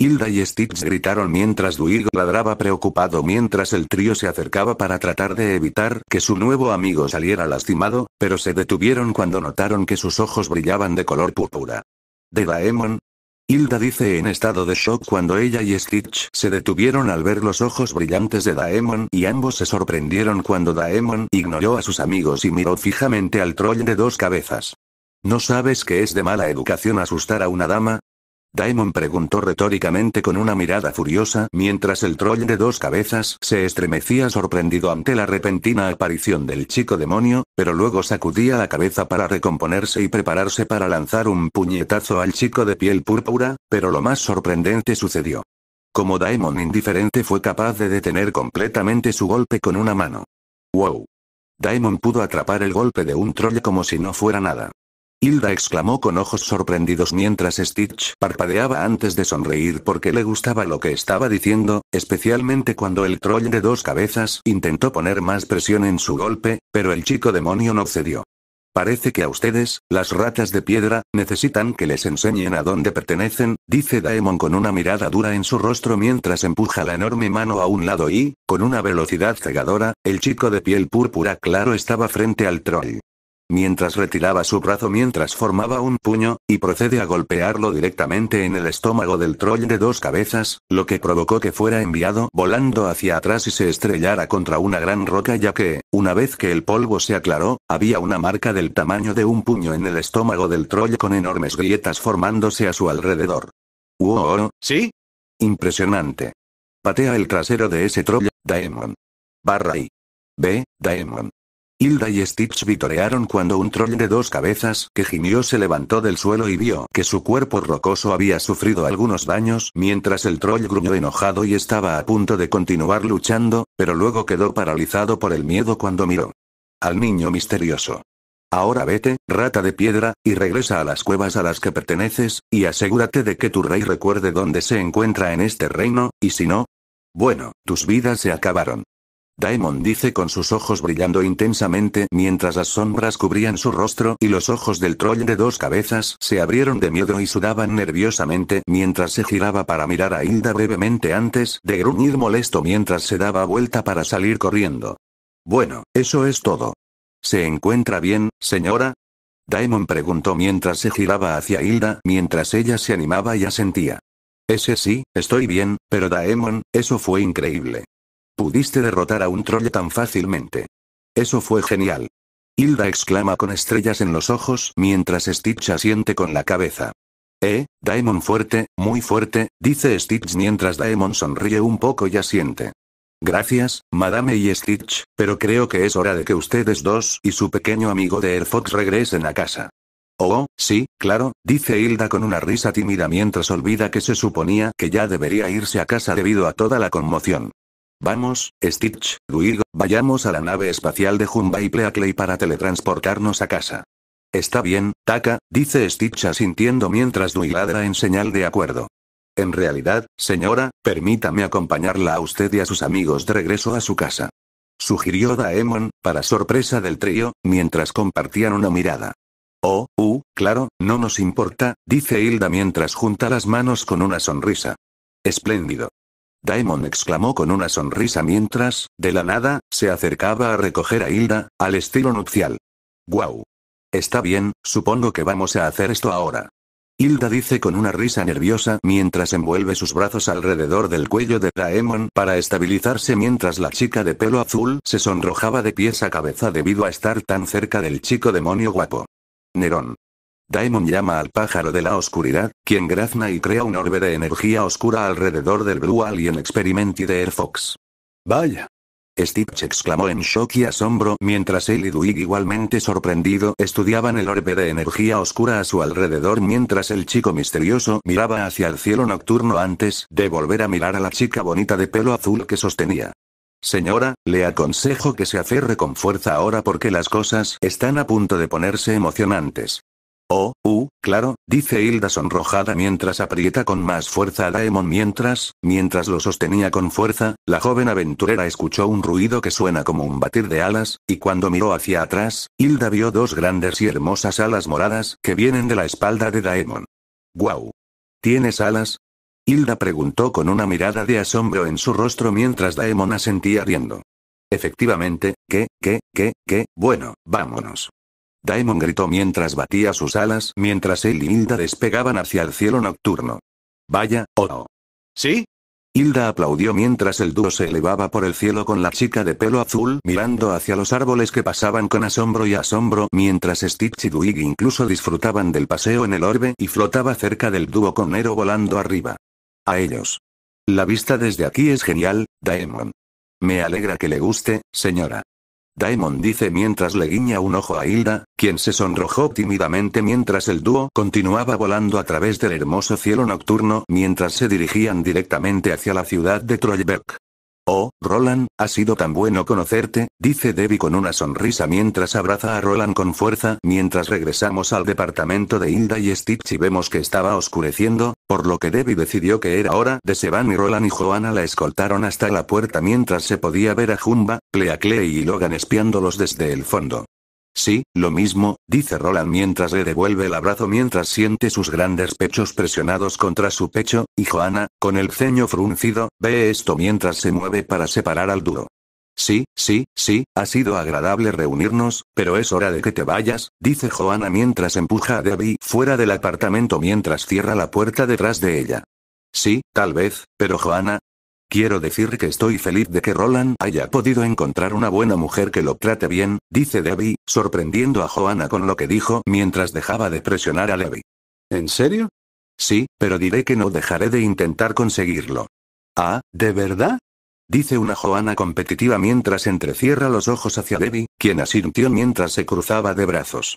Hilda y Stitch gritaron mientras Duigo ladraba preocupado mientras el trío se acercaba para tratar de evitar que su nuevo amigo saliera lastimado, pero se detuvieron cuando notaron que sus ojos brillaban de color púrpura. ¿De Daemon? Hilda dice en estado de shock cuando ella y Stitch se detuvieron al ver los ojos brillantes de Daemon y ambos se sorprendieron cuando Daemon ignoró a sus amigos y miró fijamente al troll de dos cabezas. ¿No sabes que es de mala educación asustar a una dama? Daemon preguntó retóricamente con una mirada furiosa mientras el troll de dos cabezas se estremecía sorprendido ante la repentina aparición del chico demonio, pero luego sacudía la cabeza para recomponerse y prepararse para lanzar un puñetazo al chico de piel púrpura, pero lo más sorprendente sucedió. Como Daemon indiferente fue capaz de detener completamente su golpe con una mano. ¡Wow! Daimon pudo atrapar el golpe de un troll como si no fuera nada. Hilda exclamó con ojos sorprendidos mientras Stitch parpadeaba antes de sonreír porque le gustaba lo que estaba diciendo, especialmente cuando el troll de dos cabezas intentó poner más presión en su golpe, pero el chico demonio no cedió. Parece que a ustedes, las ratas de piedra, necesitan que les enseñen a dónde pertenecen, dice Daemon con una mirada dura en su rostro mientras empuja la enorme mano a un lado y, con una velocidad cegadora, el chico de piel púrpura claro estaba frente al troll mientras retiraba su brazo mientras formaba un puño, y procede a golpearlo directamente en el estómago del troll de dos cabezas, lo que provocó que fuera enviado volando hacia atrás y se estrellara contra una gran roca ya que, una vez que el polvo se aclaró, había una marca del tamaño de un puño en el estómago del troll con enormes grietas formándose a su alrededor. ¡Wow! ¿Sí? Impresionante. Patea el trasero de ese troll, Daemon. Barra y. B. Daemon. Hilda y Stitch vitorearon cuando un troll de dos cabezas que gimió se levantó del suelo y vio que su cuerpo rocoso había sufrido algunos daños, mientras el troll gruñó enojado y estaba a punto de continuar luchando, pero luego quedó paralizado por el miedo cuando miró al niño misterioso. Ahora vete, rata de piedra, y regresa a las cuevas a las que perteneces, y asegúrate de que tu rey recuerde dónde se encuentra en este reino, y si no... Bueno, tus vidas se acabaron. Daemon dice con sus ojos brillando intensamente mientras las sombras cubrían su rostro y los ojos del troll de dos cabezas se abrieron de miedo y sudaban nerviosamente mientras se giraba para mirar a Hilda brevemente antes de gruñir molesto mientras se daba vuelta para salir corriendo. Bueno, eso es todo. ¿Se encuentra bien, señora? Daemon preguntó mientras se giraba hacia Hilda mientras ella se animaba y asentía. Ese sí, estoy bien, pero Daemon, eso fue increíble. Pudiste derrotar a un troll tan fácilmente. Eso fue genial. Hilda exclama con estrellas en los ojos mientras Stitch asiente con la cabeza. Eh, Daemon fuerte, muy fuerte, dice Stitch mientras Daemon sonríe un poco y asiente. Gracias, Madame y Stitch, pero creo que es hora de que ustedes dos y su pequeño amigo de Air Fox regresen a casa. Oh, oh, sí, claro, dice Hilda con una risa tímida mientras olvida que se suponía que ya debería irse a casa debido a toda la conmoción. Vamos, Stitch, Duigo, vayamos a la nave espacial de Jumba y Pleakley para teletransportarnos a casa. Está bien, Taka, dice Stitch asintiendo mientras Dui ladra en señal de acuerdo. En realidad, señora, permítame acompañarla a usted y a sus amigos de regreso a su casa. Sugirió Daemon, para sorpresa del trío, mientras compartían una mirada. Oh, uh, claro, no nos importa, dice Hilda mientras junta las manos con una sonrisa. Espléndido. Daemon exclamó con una sonrisa mientras, de la nada, se acercaba a recoger a Hilda, al estilo nupcial. ¡Guau! Está bien, supongo que vamos a hacer esto ahora. Hilda dice con una risa nerviosa mientras envuelve sus brazos alrededor del cuello de Daemon para estabilizarse mientras la chica de pelo azul se sonrojaba de pies a cabeza debido a estar tan cerca del chico demonio guapo. Nerón. Diamond llama al pájaro de la oscuridad, quien grazna y crea un orbe de energía oscura alrededor del Blue Alien Experiment y de Air Fox. ¡Vaya! Stitch exclamó en shock y asombro mientras él y Duig igualmente sorprendido estudiaban el orbe de energía oscura a su alrededor mientras el chico misterioso miraba hacia el cielo nocturno antes de volver a mirar a la chica bonita de pelo azul que sostenía. Señora, le aconsejo que se aferre con fuerza ahora porque las cosas están a punto de ponerse emocionantes. Oh, uh, claro, dice Hilda sonrojada mientras aprieta con más fuerza a Daemon mientras, mientras lo sostenía con fuerza, la joven aventurera escuchó un ruido que suena como un batir de alas, y cuando miró hacia atrás, Hilda vio dos grandes y hermosas alas moradas que vienen de la espalda de Daemon. ¡Guau! ¿Tienes alas? Hilda preguntó con una mirada de asombro en su rostro mientras Daemon asentía riendo. Efectivamente, ¿qué, qué, qué, qué? Bueno, vámonos. Daemon gritó mientras batía sus alas mientras él y Hilda despegaban hacia el cielo nocturno. Vaya, oh. ¿Sí? Hilda aplaudió mientras el dúo se elevaba por el cielo con la chica de pelo azul mirando hacia los árboles que pasaban con asombro y asombro mientras Stitch y Duig incluso disfrutaban del paseo en el orbe y flotaba cerca del dúo con Nero volando arriba. A ellos. La vista desde aquí es genial, Daemon. Me alegra que le guste, señora. Diamond dice mientras le guiña un ojo a Hilda, quien se sonrojó tímidamente mientras el dúo continuaba volando a través del hermoso cielo nocturno mientras se dirigían directamente hacia la ciudad de Trollberg. Oh, Roland, ha sido tan bueno conocerte, dice Debbie con una sonrisa mientras abraza a Roland con fuerza. Mientras regresamos al departamento de Hilda y Stitch y vemos que estaba oscureciendo, por lo que Debbie decidió que era hora de van y Roland y Joana la escoltaron hasta la puerta mientras se podía ver a Jumba, Clea Clay y Logan espiándolos desde el fondo. Sí, lo mismo, dice Roland mientras le devuelve el abrazo mientras siente sus grandes pechos presionados contra su pecho, y Joana, con el ceño fruncido, ve esto mientras se mueve para separar al duro. Sí, sí, sí, ha sido agradable reunirnos, pero es hora de que te vayas, dice Joana mientras empuja a Debbie fuera del apartamento mientras cierra la puerta detrás de ella. Sí, tal vez, pero Joana, Quiero decir que estoy feliz de que Roland haya podido encontrar una buena mujer que lo trate bien, dice Debbie, sorprendiendo a Joanna con lo que dijo mientras dejaba de presionar a Debbie. ¿En serio? Sí, pero diré que no dejaré de intentar conseguirlo. Ah, ¿de verdad? Dice una Joana competitiva mientras entrecierra los ojos hacia Debbie, quien asintió mientras se cruzaba de brazos.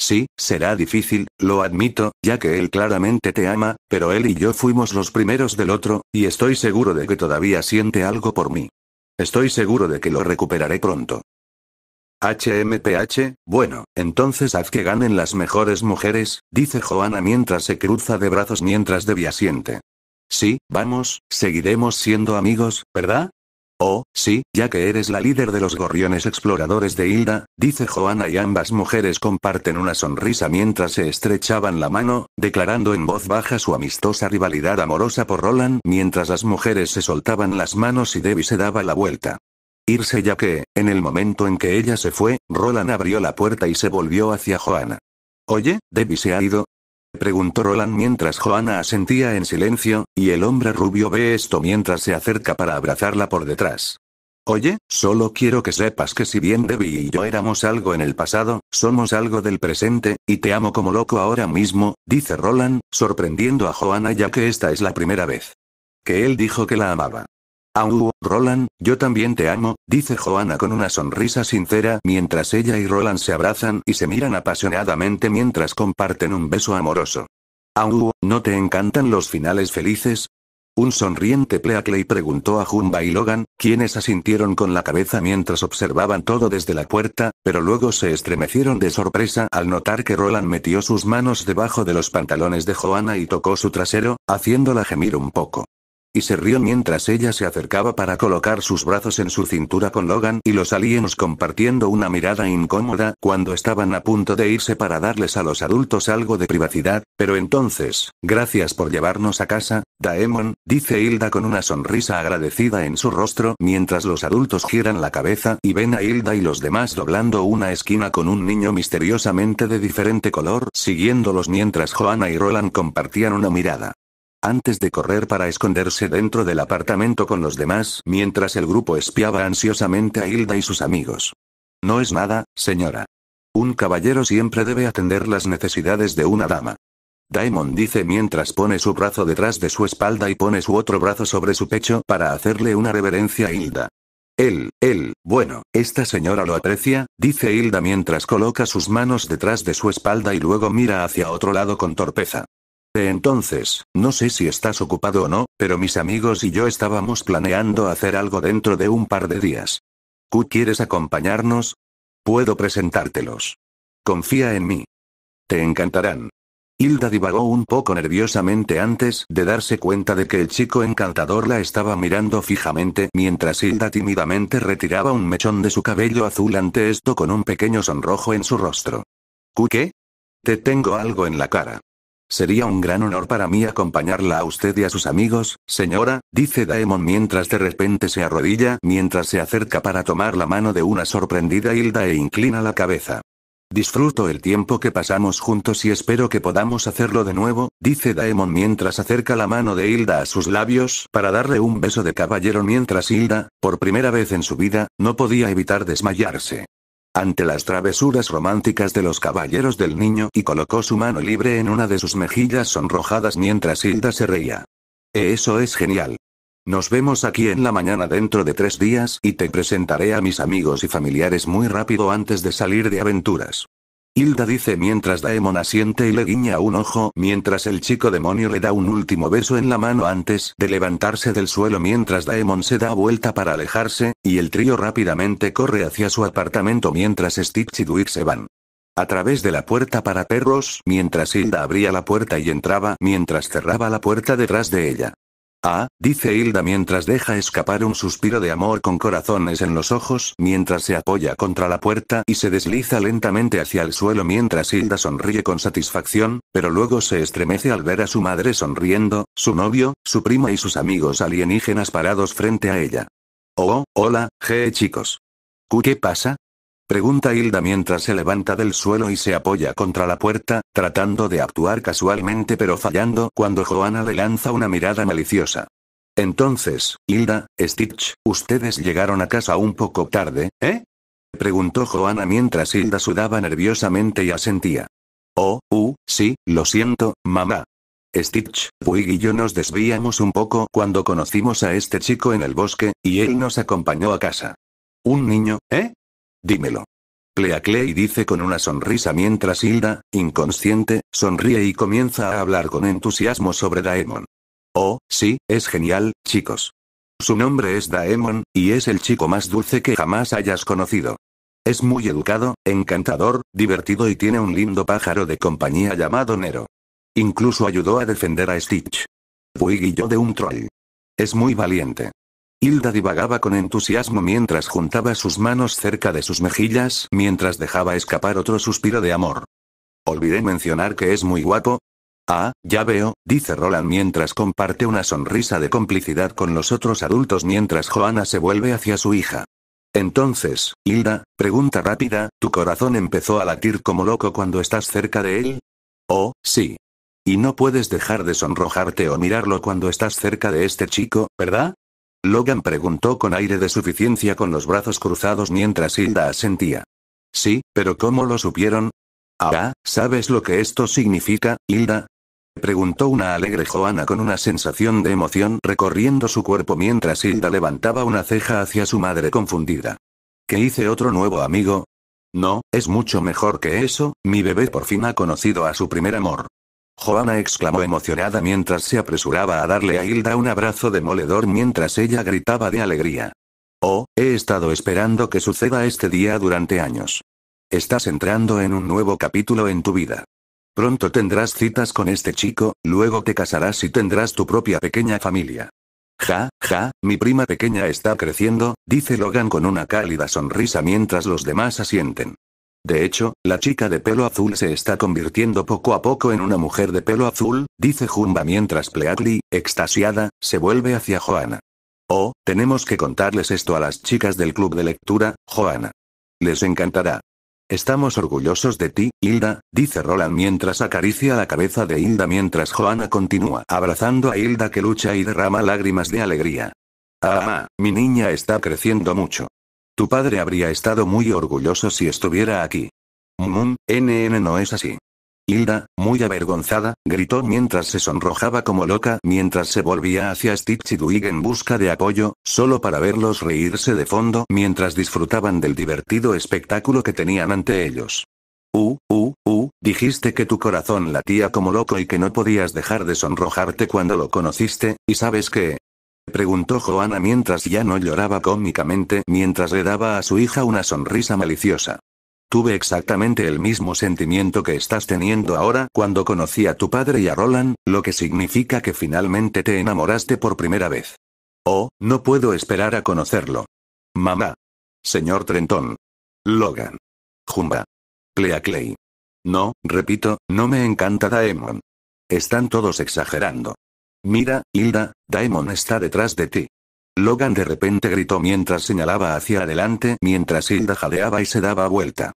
Sí, será difícil, lo admito, ya que él claramente te ama, pero él y yo fuimos los primeros del otro, y estoy seguro de que todavía siente algo por mí. Estoy seguro de que lo recuperaré pronto. HMPH, bueno, entonces haz que ganen las mejores mujeres, dice Joana mientras se cruza de brazos mientras debía siente. Sí, vamos, seguiremos siendo amigos, ¿verdad? Oh, sí, ya que eres la líder de los gorriones exploradores de Hilda, dice Joana y ambas mujeres comparten una sonrisa mientras se estrechaban la mano, declarando en voz baja su amistosa rivalidad amorosa por Roland mientras las mujeres se soltaban las manos y Debbie se daba la vuelta. Irse ya que, en el momento en que ella se fue, Roland abrió la puerta y se volvió hacia Joana. Oye, Debbie se ha ido, preguntó Roland mientras Joana asentía en silencio, y el hombre rubio ve esto mientras se acerca para abrazarla por detrás. Oye, solo quiero que sepas que si bien Debbie y yo éramos algo en el pasado, somos algo del presente, y te amo como loco ahora mismo, dice Roland, sorprendiendo a Joana ya que esta es la primera vez. Que él dijo que la amaba. Au, Roland, yo también te amo, dice Joana con una sonrisa sincera mientras ella y Roland se abrazan y se miran apasionadamente mientras comparten un beso amoroso. Au, ¿no te encantan los finales felices? Un sonriente Pleakley preguntó a Jumba y Logan, quienes asintieron con la cabeza mientras observaban todo desde la puerta, pero luego se estremecieron de sorpresa al notar que Roland metió sus manos debajo de los pantalones de Joana y tocó su trasero, haciéndola gemir un poco. Y se rió mientras ella se acercaba para colocar sus brazos en su cintura con Logan y los aliens compartiendo una mirada incómoda cuando estaban a punto de irse para darles a los adultos algo de privacidad, pero entonces, gracias por llevarnos a casa, Daemon, dice Hilda con una sonrisa agradecida en su rostro mientras los adultos giran la cabeza y ven a Hilda y los demás doblando una esquina con un niño misteriosamente de diferente color siguiéndolos mientras Joanna y Roland compartían una mirada antes de correr para esconderse dentro del apartamento con los demás, mientras el grupo espiaba ansiosamente a Hilda y sus amigos. No es nada, señora. Un caballero siempre debe atender las necesidades de una dama. Daemon dice mientras pone su brazo detrás de su espalda y pone su otro brazo sobre su pecho para hacerle una reverencia a Hilda. Él, él, bueno, esta señora lo aprecia, dice Hilda mientras coloca sus manos detrás de su espalda y luego mira hacia otro lado con torpeza entonces, no sé si estás ocupado o no, pero mis amigos y yo estábamos planeando hacer algo dentro de un par de días. ¿Q quieres acompañarnos? Puedo presentártelos. Confía en mí. Te encantarán. Hilda divagó un poco nerviosamente antes de darse cuenta de que el chico encantador la estaba mirando fijamente mientras Hilda tímidamente retiraba un mechón de su cabello azul ante esto con un pequeño sonrojo en su rostro. ¿Qué? Te tengo algo en la cara. Sería un gran honor para mí acompañarla a usted y a sus amigos, señora, dice Daemon mientras de repente se arrodilla mientras se acerca para tomar la mano de una sorprendida Hilda e inclina la cabeza. Disfruto el tiempo que pasamos juntos y espero que podamos hacerlo de nuevo, dice Daemon mientras acerca la mano de Hilda a sus labios para darle un beso de caballero mientras Hilda, por primera vez en su vida, no podía evitar desmayarse ante las travesuras románticas de los caballeros del niño y colocó su mano libre en una de sus mejillas sonrojadas mientras Hilda se reía. Eh, eso es genial. Nos vemos aquí en la mañana dentro de tres días y te presentaré a mis amigos y familiares muy rápido antes de salir de aventuras. Hilda dice mientras Daemon asiente y le guiña un ojo, mientras el chico demonio le da un último beso en la mano antes de levantarse del suelo mientras Daemon se da vuelta para alejarse, y el trío rápidamente corre hacia su apartamento mientras Stitch y Duik se van. A través de la puerta para perros, mientras Hilda abría la puerta y entraba, mientras cerraba la puerta detrás de ella. Ah, dice Hilda mientras deja escapar un suspiro de amor con corazones en los ojos, mientras se apoya contra la puerta y se desliza lentamente hacia el suelo mientras Hilda sonríe con satisfacción, pero luego se estremece al ver a su madre sonriendo, su novio, su prima y sus amigos alienígenas parados frente a ella. Oh, hola, je chicos. ¿Qué pasa? Pregunta Hilda mientras se levanta del suelo y se apoya contra la puerta, tratando de actuar casualmente pero fallando cuando Joana le lanza una mirada maliciosa. Entonces, Hilda, Stitch, ustedes llegaron a casa un poco tarde, ¿eh? Preguntó Joana mientras Hilda sudaba nerviosamente y asentía. Oh, uh, sí, lo siento, mamá. Stitch, Puig y yo nos desviamos un poco cuando conocimos a este chico en el bosque, y él nos acompañó a casa. Un niño, ¿eh? Dímelo. Clay dice con una sonrisa mientras Hilda, inconsciente, sonríe y comienza a hablar con entusiasmo sobre Daemon. Oh, sí, es genial, chicos. Su nombre es Daemon, y es el chico más dulce que jamás hayas conocido. Es muy educado, encantador, divertido y tiene un lindo pájaro de compañía llamado Nero. Incluso ayudó a defender a Stitch. Puig y yo de un troll. Es muy valiente. Hilda divagaba con entusiasmo mientras juntaba sus manos cerca de sus mejillas, mientras dejaba escapar otro suspiro de amor. Olvidé mencionar que es muy guapo. Ah, ya veo, dice Roland mientras comparte una sonrisa de complicidad con los otros adultos mientras Joana se vuelve hacia su hija. Entonces, Hilda, pregunta rápida, ¿tu corazón empezó a latir como loco cuando estás cerca de él? Oh, sí. Y no puedes dejar de sonrojarte o mirarlo cuando estás cerca de este chico, ¿verdad? Logan preguntó con aire de suficiencia con los brazos cruzados mientras Hilda asentía. Sí, pero ¿cómo lo supieron? Ah, ¿sabes lo que esto significa, Hilda? Preguntó una alegre Joana con una sensación de emoción recorriendo su cuerpo mientras Hilda levantaba una ceja hacia su madre confundida. ¿Qué hice otro nuevo amigo? No, es mucho mejor que eso, mi bebé por fin ha conocido a su primer amor. Joana exclamó emocionada mientras se apresuraba a darle a Hilda un abrazo demoledor mientras ella gritaba de alegría. Oh, he estado esperando que suceda este día durante años. Estás entrando en un nuevo capítulo en tu vida. Pronto tendrás citas con este chico, luego te casarás y tendrás tu propia pequeña familia. Ja, ja, mi prima pequeña está creciendo, dice Logan con una cálida sonrisa mientras los demás asienten. De hecho, la chica de pelo azul se está convirtiendo poco a poco en una mujer de pelo azul, dice Jumba mientras Pleagly, extasiada, se vuelve hacia Joana. Oh, tenemos que contarles esto a las chicas del club de lectura, Joana. Les encantará. Estamos orgullosos de ti, Hilda, dice Roland mientras acaricia la cabeza de Hilda mientras Joana continúa abrazando a Hilda que lucha y derrama lágrimas de alegría. Ah, ah mi niña está creciendo mucho. Tu padre habría estado muy orgulloso si estuviera aquí. MMM, NN no es así. Hilda, muy avergonzada, gritó mientras se sonrojaba como loca mientras se volvía hacia Stitch en busca de apoyo, solo para verlos reírse de fondo mientras disfrutaban del divertido espectáculo que tenían ante ellos. U, uh, u, uh, u, uh", dijiste que tu corazón latía como loco y que no podías dejar de sonrojarte cuando lo conociste, y sabes que, preguntó Joana mientras ya no lloraba cómicamente mientras le daba a su hija una sonrisa maliciosa. Tuve exactamente el mismo sentimiento que estás teniendo ahora cuando conocí a tu padre y a Roland, lo que significa que finalmente te enamoraste por primera vez. Oh, no puedo esperar a conocerlo. Mamá. Señor Trenton. Logan. Jumba. Clea Clay. No, repito, no me encanta Daemon. Están todos exagerando. Mira, Hilda, Daemon está detrás de ti. Logan de repente gritó mientras señalaba hacia adelante mientras Hilda jadeaba y se daba vuelta.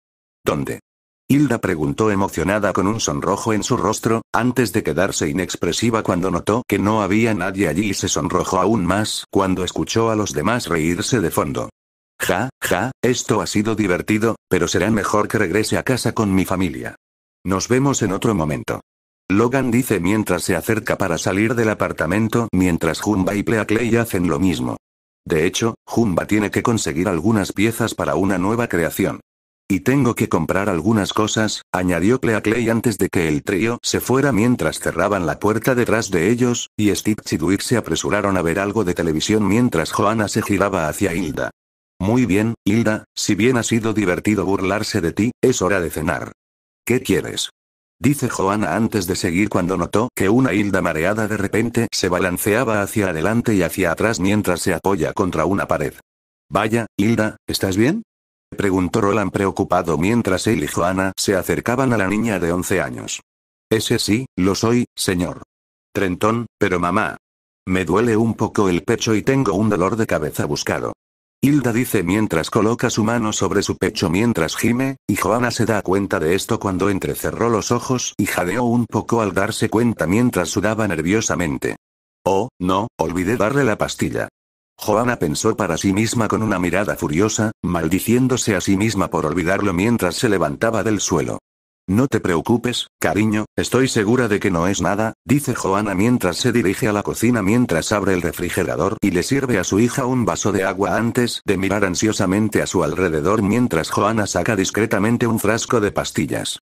¿Dónde? Hilda preguntó emocionada con un sonrojo en su rostro, antes de quedarse inexpresiva cuando notó que no había nadie allí y se sonrojó aún más cuando escuchó a los demás reírse de fondo. Ja, ja, esto ha sido divertido, pero será mejor que regrese a casa con mi familia. Nos vemos en otro momento. Logan dice mientras se acerca para salir del apartamento mientras Jumba y Pleakley hacen lo mismo. De hecho, Jumba tiene que conseguir algunas piezas para una nueva creación. Y tengo que comprar algunas cosas, añadió Pleakley antes de que el trío se fuera mientras cerraban la puerta detrás de ellos, y Steve Chidwick se apresuraron a ver algo de televisión mientras Joanna se giraba hacia Hilda. Muy bien, Hilda, si bien ha sido divertido burlarse de ti, es hora de cenar. ¿Qué quieres? dice Joana antes de seguir cuando notó que una hilda mareada de repente se balanceaba hacia adelante y hacia atrás mientras se apoya contra una pared. Vaya, Hilda, ¿estás bien? Preguntó Roland preocupado mientras él y Joana se acercaban a la niña de 11 años. Ese sí, lo soy, señor. Trentón, pero mamá. Me duele un poco el pecho y tengo un dolor de cabeza buscado. Hilda dice mientras coloca su mano sobre su pecho mientras gime, y Joana se da cuenta de esto cuando entrecerró los ojos y jadeó un poco al darse cuenta mientras sudaba nerviosamente. Oh, no, olvidé darle la pastilla. Joana pensó para sí misma con una mirada furiosa, maldiciéndose a sí misma por olvidarlo mientras se levantaba del suelo. No te preocupes, cariño, estoy segura de que no es nada, dice Joana mientras se dirige a la cocina mientras abre el refrigerador y le sirve a su hija un vaso de agua antes de mirar ansiosamente a su alrededor mientras Joana saca discretamente un frasco de pastillas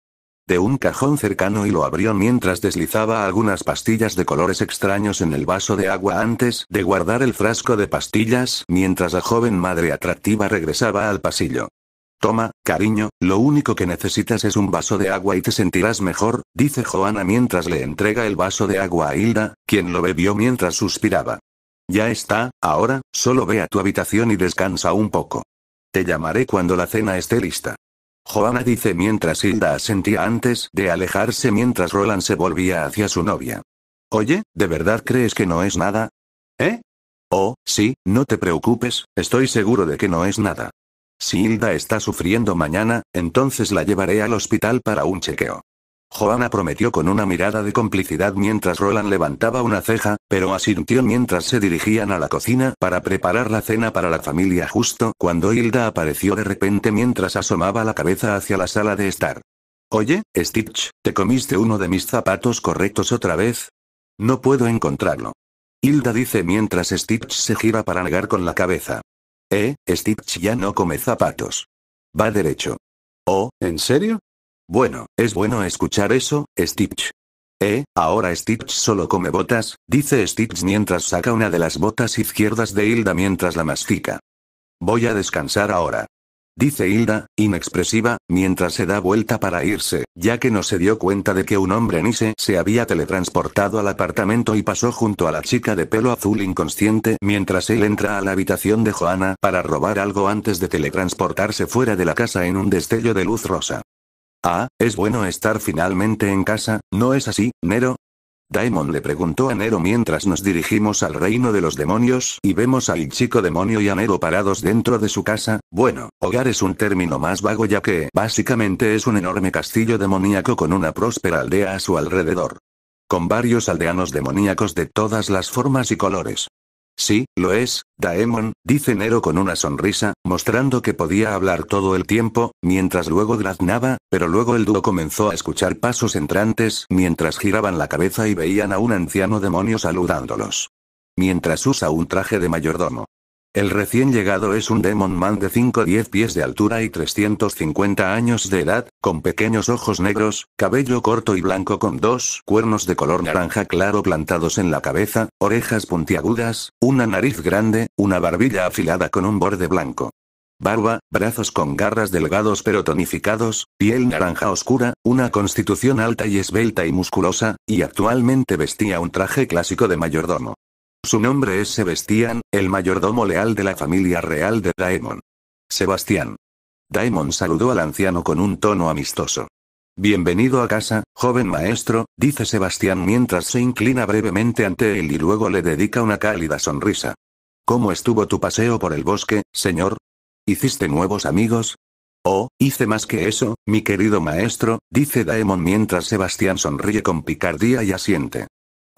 de un cajón cercano y lo abrió mientras deslizaba algunas pastillas de colores extraños en el vaso de agua antes de guardar el frasco de pastillas mientras la joven madre atractiva regresaba al pasillo. Toma, cariño, lo único que necesitas es un vaso de agua y te sentirás mejor, dice Joana mientras le entrega el vaso de agua a Hilda, quien lo bebió mientras suspiraba. Ya está, ahora, solo ve a tu habitación y descansa un poco. Te llamaré cuando la cena esté lista. Joana dice mientras Hilda asentía antes de alejarse mientras Roland se volvía hacia su novia. Oye, ¿de verdad crees que no es nada? ¿Eh? Oh, sí, no te preocupes, estoy seguro de que no es nada. Si Hilda está sufriendo mañana, entonces la llevaré al hospital para un chequeo. Joana prometió con una mirada de complicidad mientras Roland levantaba una ceja, pero asintió mientras se dirigían a la cocina para preparar la cena para la familia justo cuando Hilda apareció de repente mientras asomaba la cabeza hacia la sala de estar. Oye, Stitch, ¿te comiste uno de mis zapatos correctos otra vez? No puedo encontrarlo. Hilda dice mientras Stitch se gira para negar con la cabeza. Eh, Stitch ya no come zapatos. Va derecho. Oh, ¿en serio? Bueno, es bueno escuchar eso, Stitch. Eh, ahora Stitch solo come botas, dice Stitch mientras saca una de las botas izquierdas de Hilda mientras la mastica. Voy a descansar ahora dice Hilda, inexpresiva, mientras se da vuelta para irse, ya que no se dio cuenta de que un hombre Nise se había teletransportado al apartamento y pasó junto a la chica de pelo azul inconsciente mientras él entra a la habitación de Joana para robar algo antes de teletransportarse fuera de la casa en un destello de luz rosa. Ah, es bueno estar finalmente en casa, ¿no es así, Nero? Daemon le preguntó a Nero mientras nos dirigimos al reino de los demonios y vemos al chico demonio y a Nero parados dentro de su casa. Bueno, hogar es un término más vago ya que básicamente es un enorme castillo demoníaco con una próspera aldea a su alrededor. Con varios aldeanos demoníacos de todas las formas y colores. Sí, lo es, Daemon, dice Nero con una sonrisa, mostrando que podía hablar todo el tiempo, mientras luego graznaba, pero luego el dúo comenzó a escuchar pasos entrantes mientras giraban la cabeza y veían a un anciano demonio saludándolos. Mientras usa un traje de mayordomo. El recién llegado es un Demon Man de 5-10 pies de altura y 350 años de edad, con pequeños ojos negros, cabello corto y blanco con dos cuernos de color naranja claro plantados en la cabeza, orejas puntiagudas, una nariz grande, una barbilla afilada con un borde blanco. Barba, brazos con garras delgados pero tonificados, piel naranja oscura, una constitución alta y esbelta y musculosa, y actualmente vestía un traje clásico de mayordomo. Su nombre es Sebastián, el mayordomo leal de la familia real de Daemon. Sebastián. Daemon saludó al anciano con un tono amistoso. Bienvenido a casa, joven maestro, dice Sebastián mientras se inclina brevemente ante él y luego le dedica una cálida sonrisa. ¿Cómo estuvo tu paseo por el bosque, señor? ¿Hiciste nuevos amigos? Oh, hice más que eso, mi querido maestro, dice Daemon mientras Sebastián sonríe con picardía y asiente.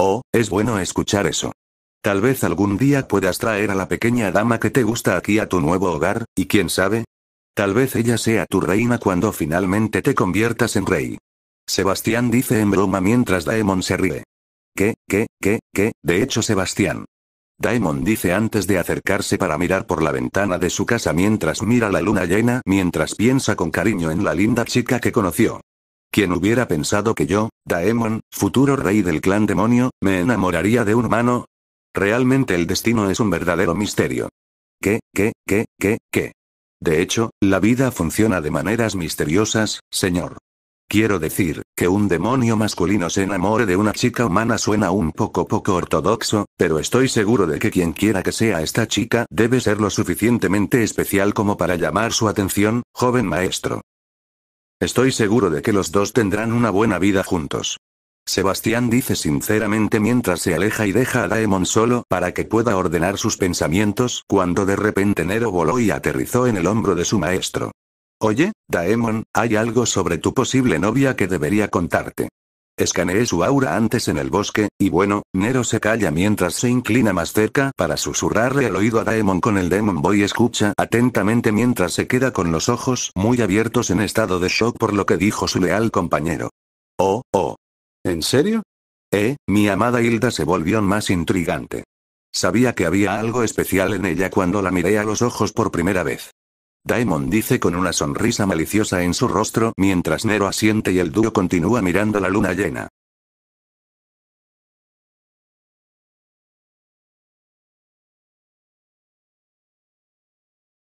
Oh, es bueno escuchar eso. Tal vez algún día puedas traer a la pequeña dama que te gusta aquí a tu nuevo hogar, y quién sabe. Tal vez ella sea tu reina cuando finalmente te conviertas en rey. Sebastián dice en broma mientras Daemon se ríe. ¿Qué, qué, qué, qué? De hecho, Sebastián. Daemon dice antes de acercarse para mirar por la ventana de su casa mientras mira la luna llena, mientras piensa con cariño en la linda chica que conoció. ¿Quién hubiera pensado que yo, Daemon, futuro rey del clan demonio, me enamoraría de un humano, Realmente el destino es un verdadero misterio. ¿Qué, qué, qué, qué, qué? De hecho, la vida funciona de maneras misteriosas, señor. Quiero decir, que un demonio masculino se enamore de una chica humana suena un poco poco ortodoxo, pero estoy seguro de que quien quiera que sea esta chica debe ser lo suficientemente especial como para llamar su atención, joven maestro. Estoy seguro de que los dos tendrán una buena vida juntos. Sebastián dice sinceramente mientras se aleja y deja a Daemon solo para que pueda ordenar sus pensamientos cuando de repente Nero voló y aterrizó en el hombro de su maestro. Oye, Daemon, hay algo sobre tu posible novia que debería contarte. Escaneé su aura antes en el bosque, y bueno, Nero se calla mientras se inclina más cerca para susurrarle el oído a Daemon con el Demon Boy escucha atentamente mientras se queda con los ojos muy abiertos en estado de shock por lo que dijo su leal compañero. Oh, oh, ¿En serio? Eh, mi amada Hilda se volvió más intrigante. Sabía que había algo especial en ella cuando la miré a los ojos por primera vez. Daemon dice con una sonrisa maliciosa en su rostro mientras Nero asiente y el dúo continúa mirando la luna llena.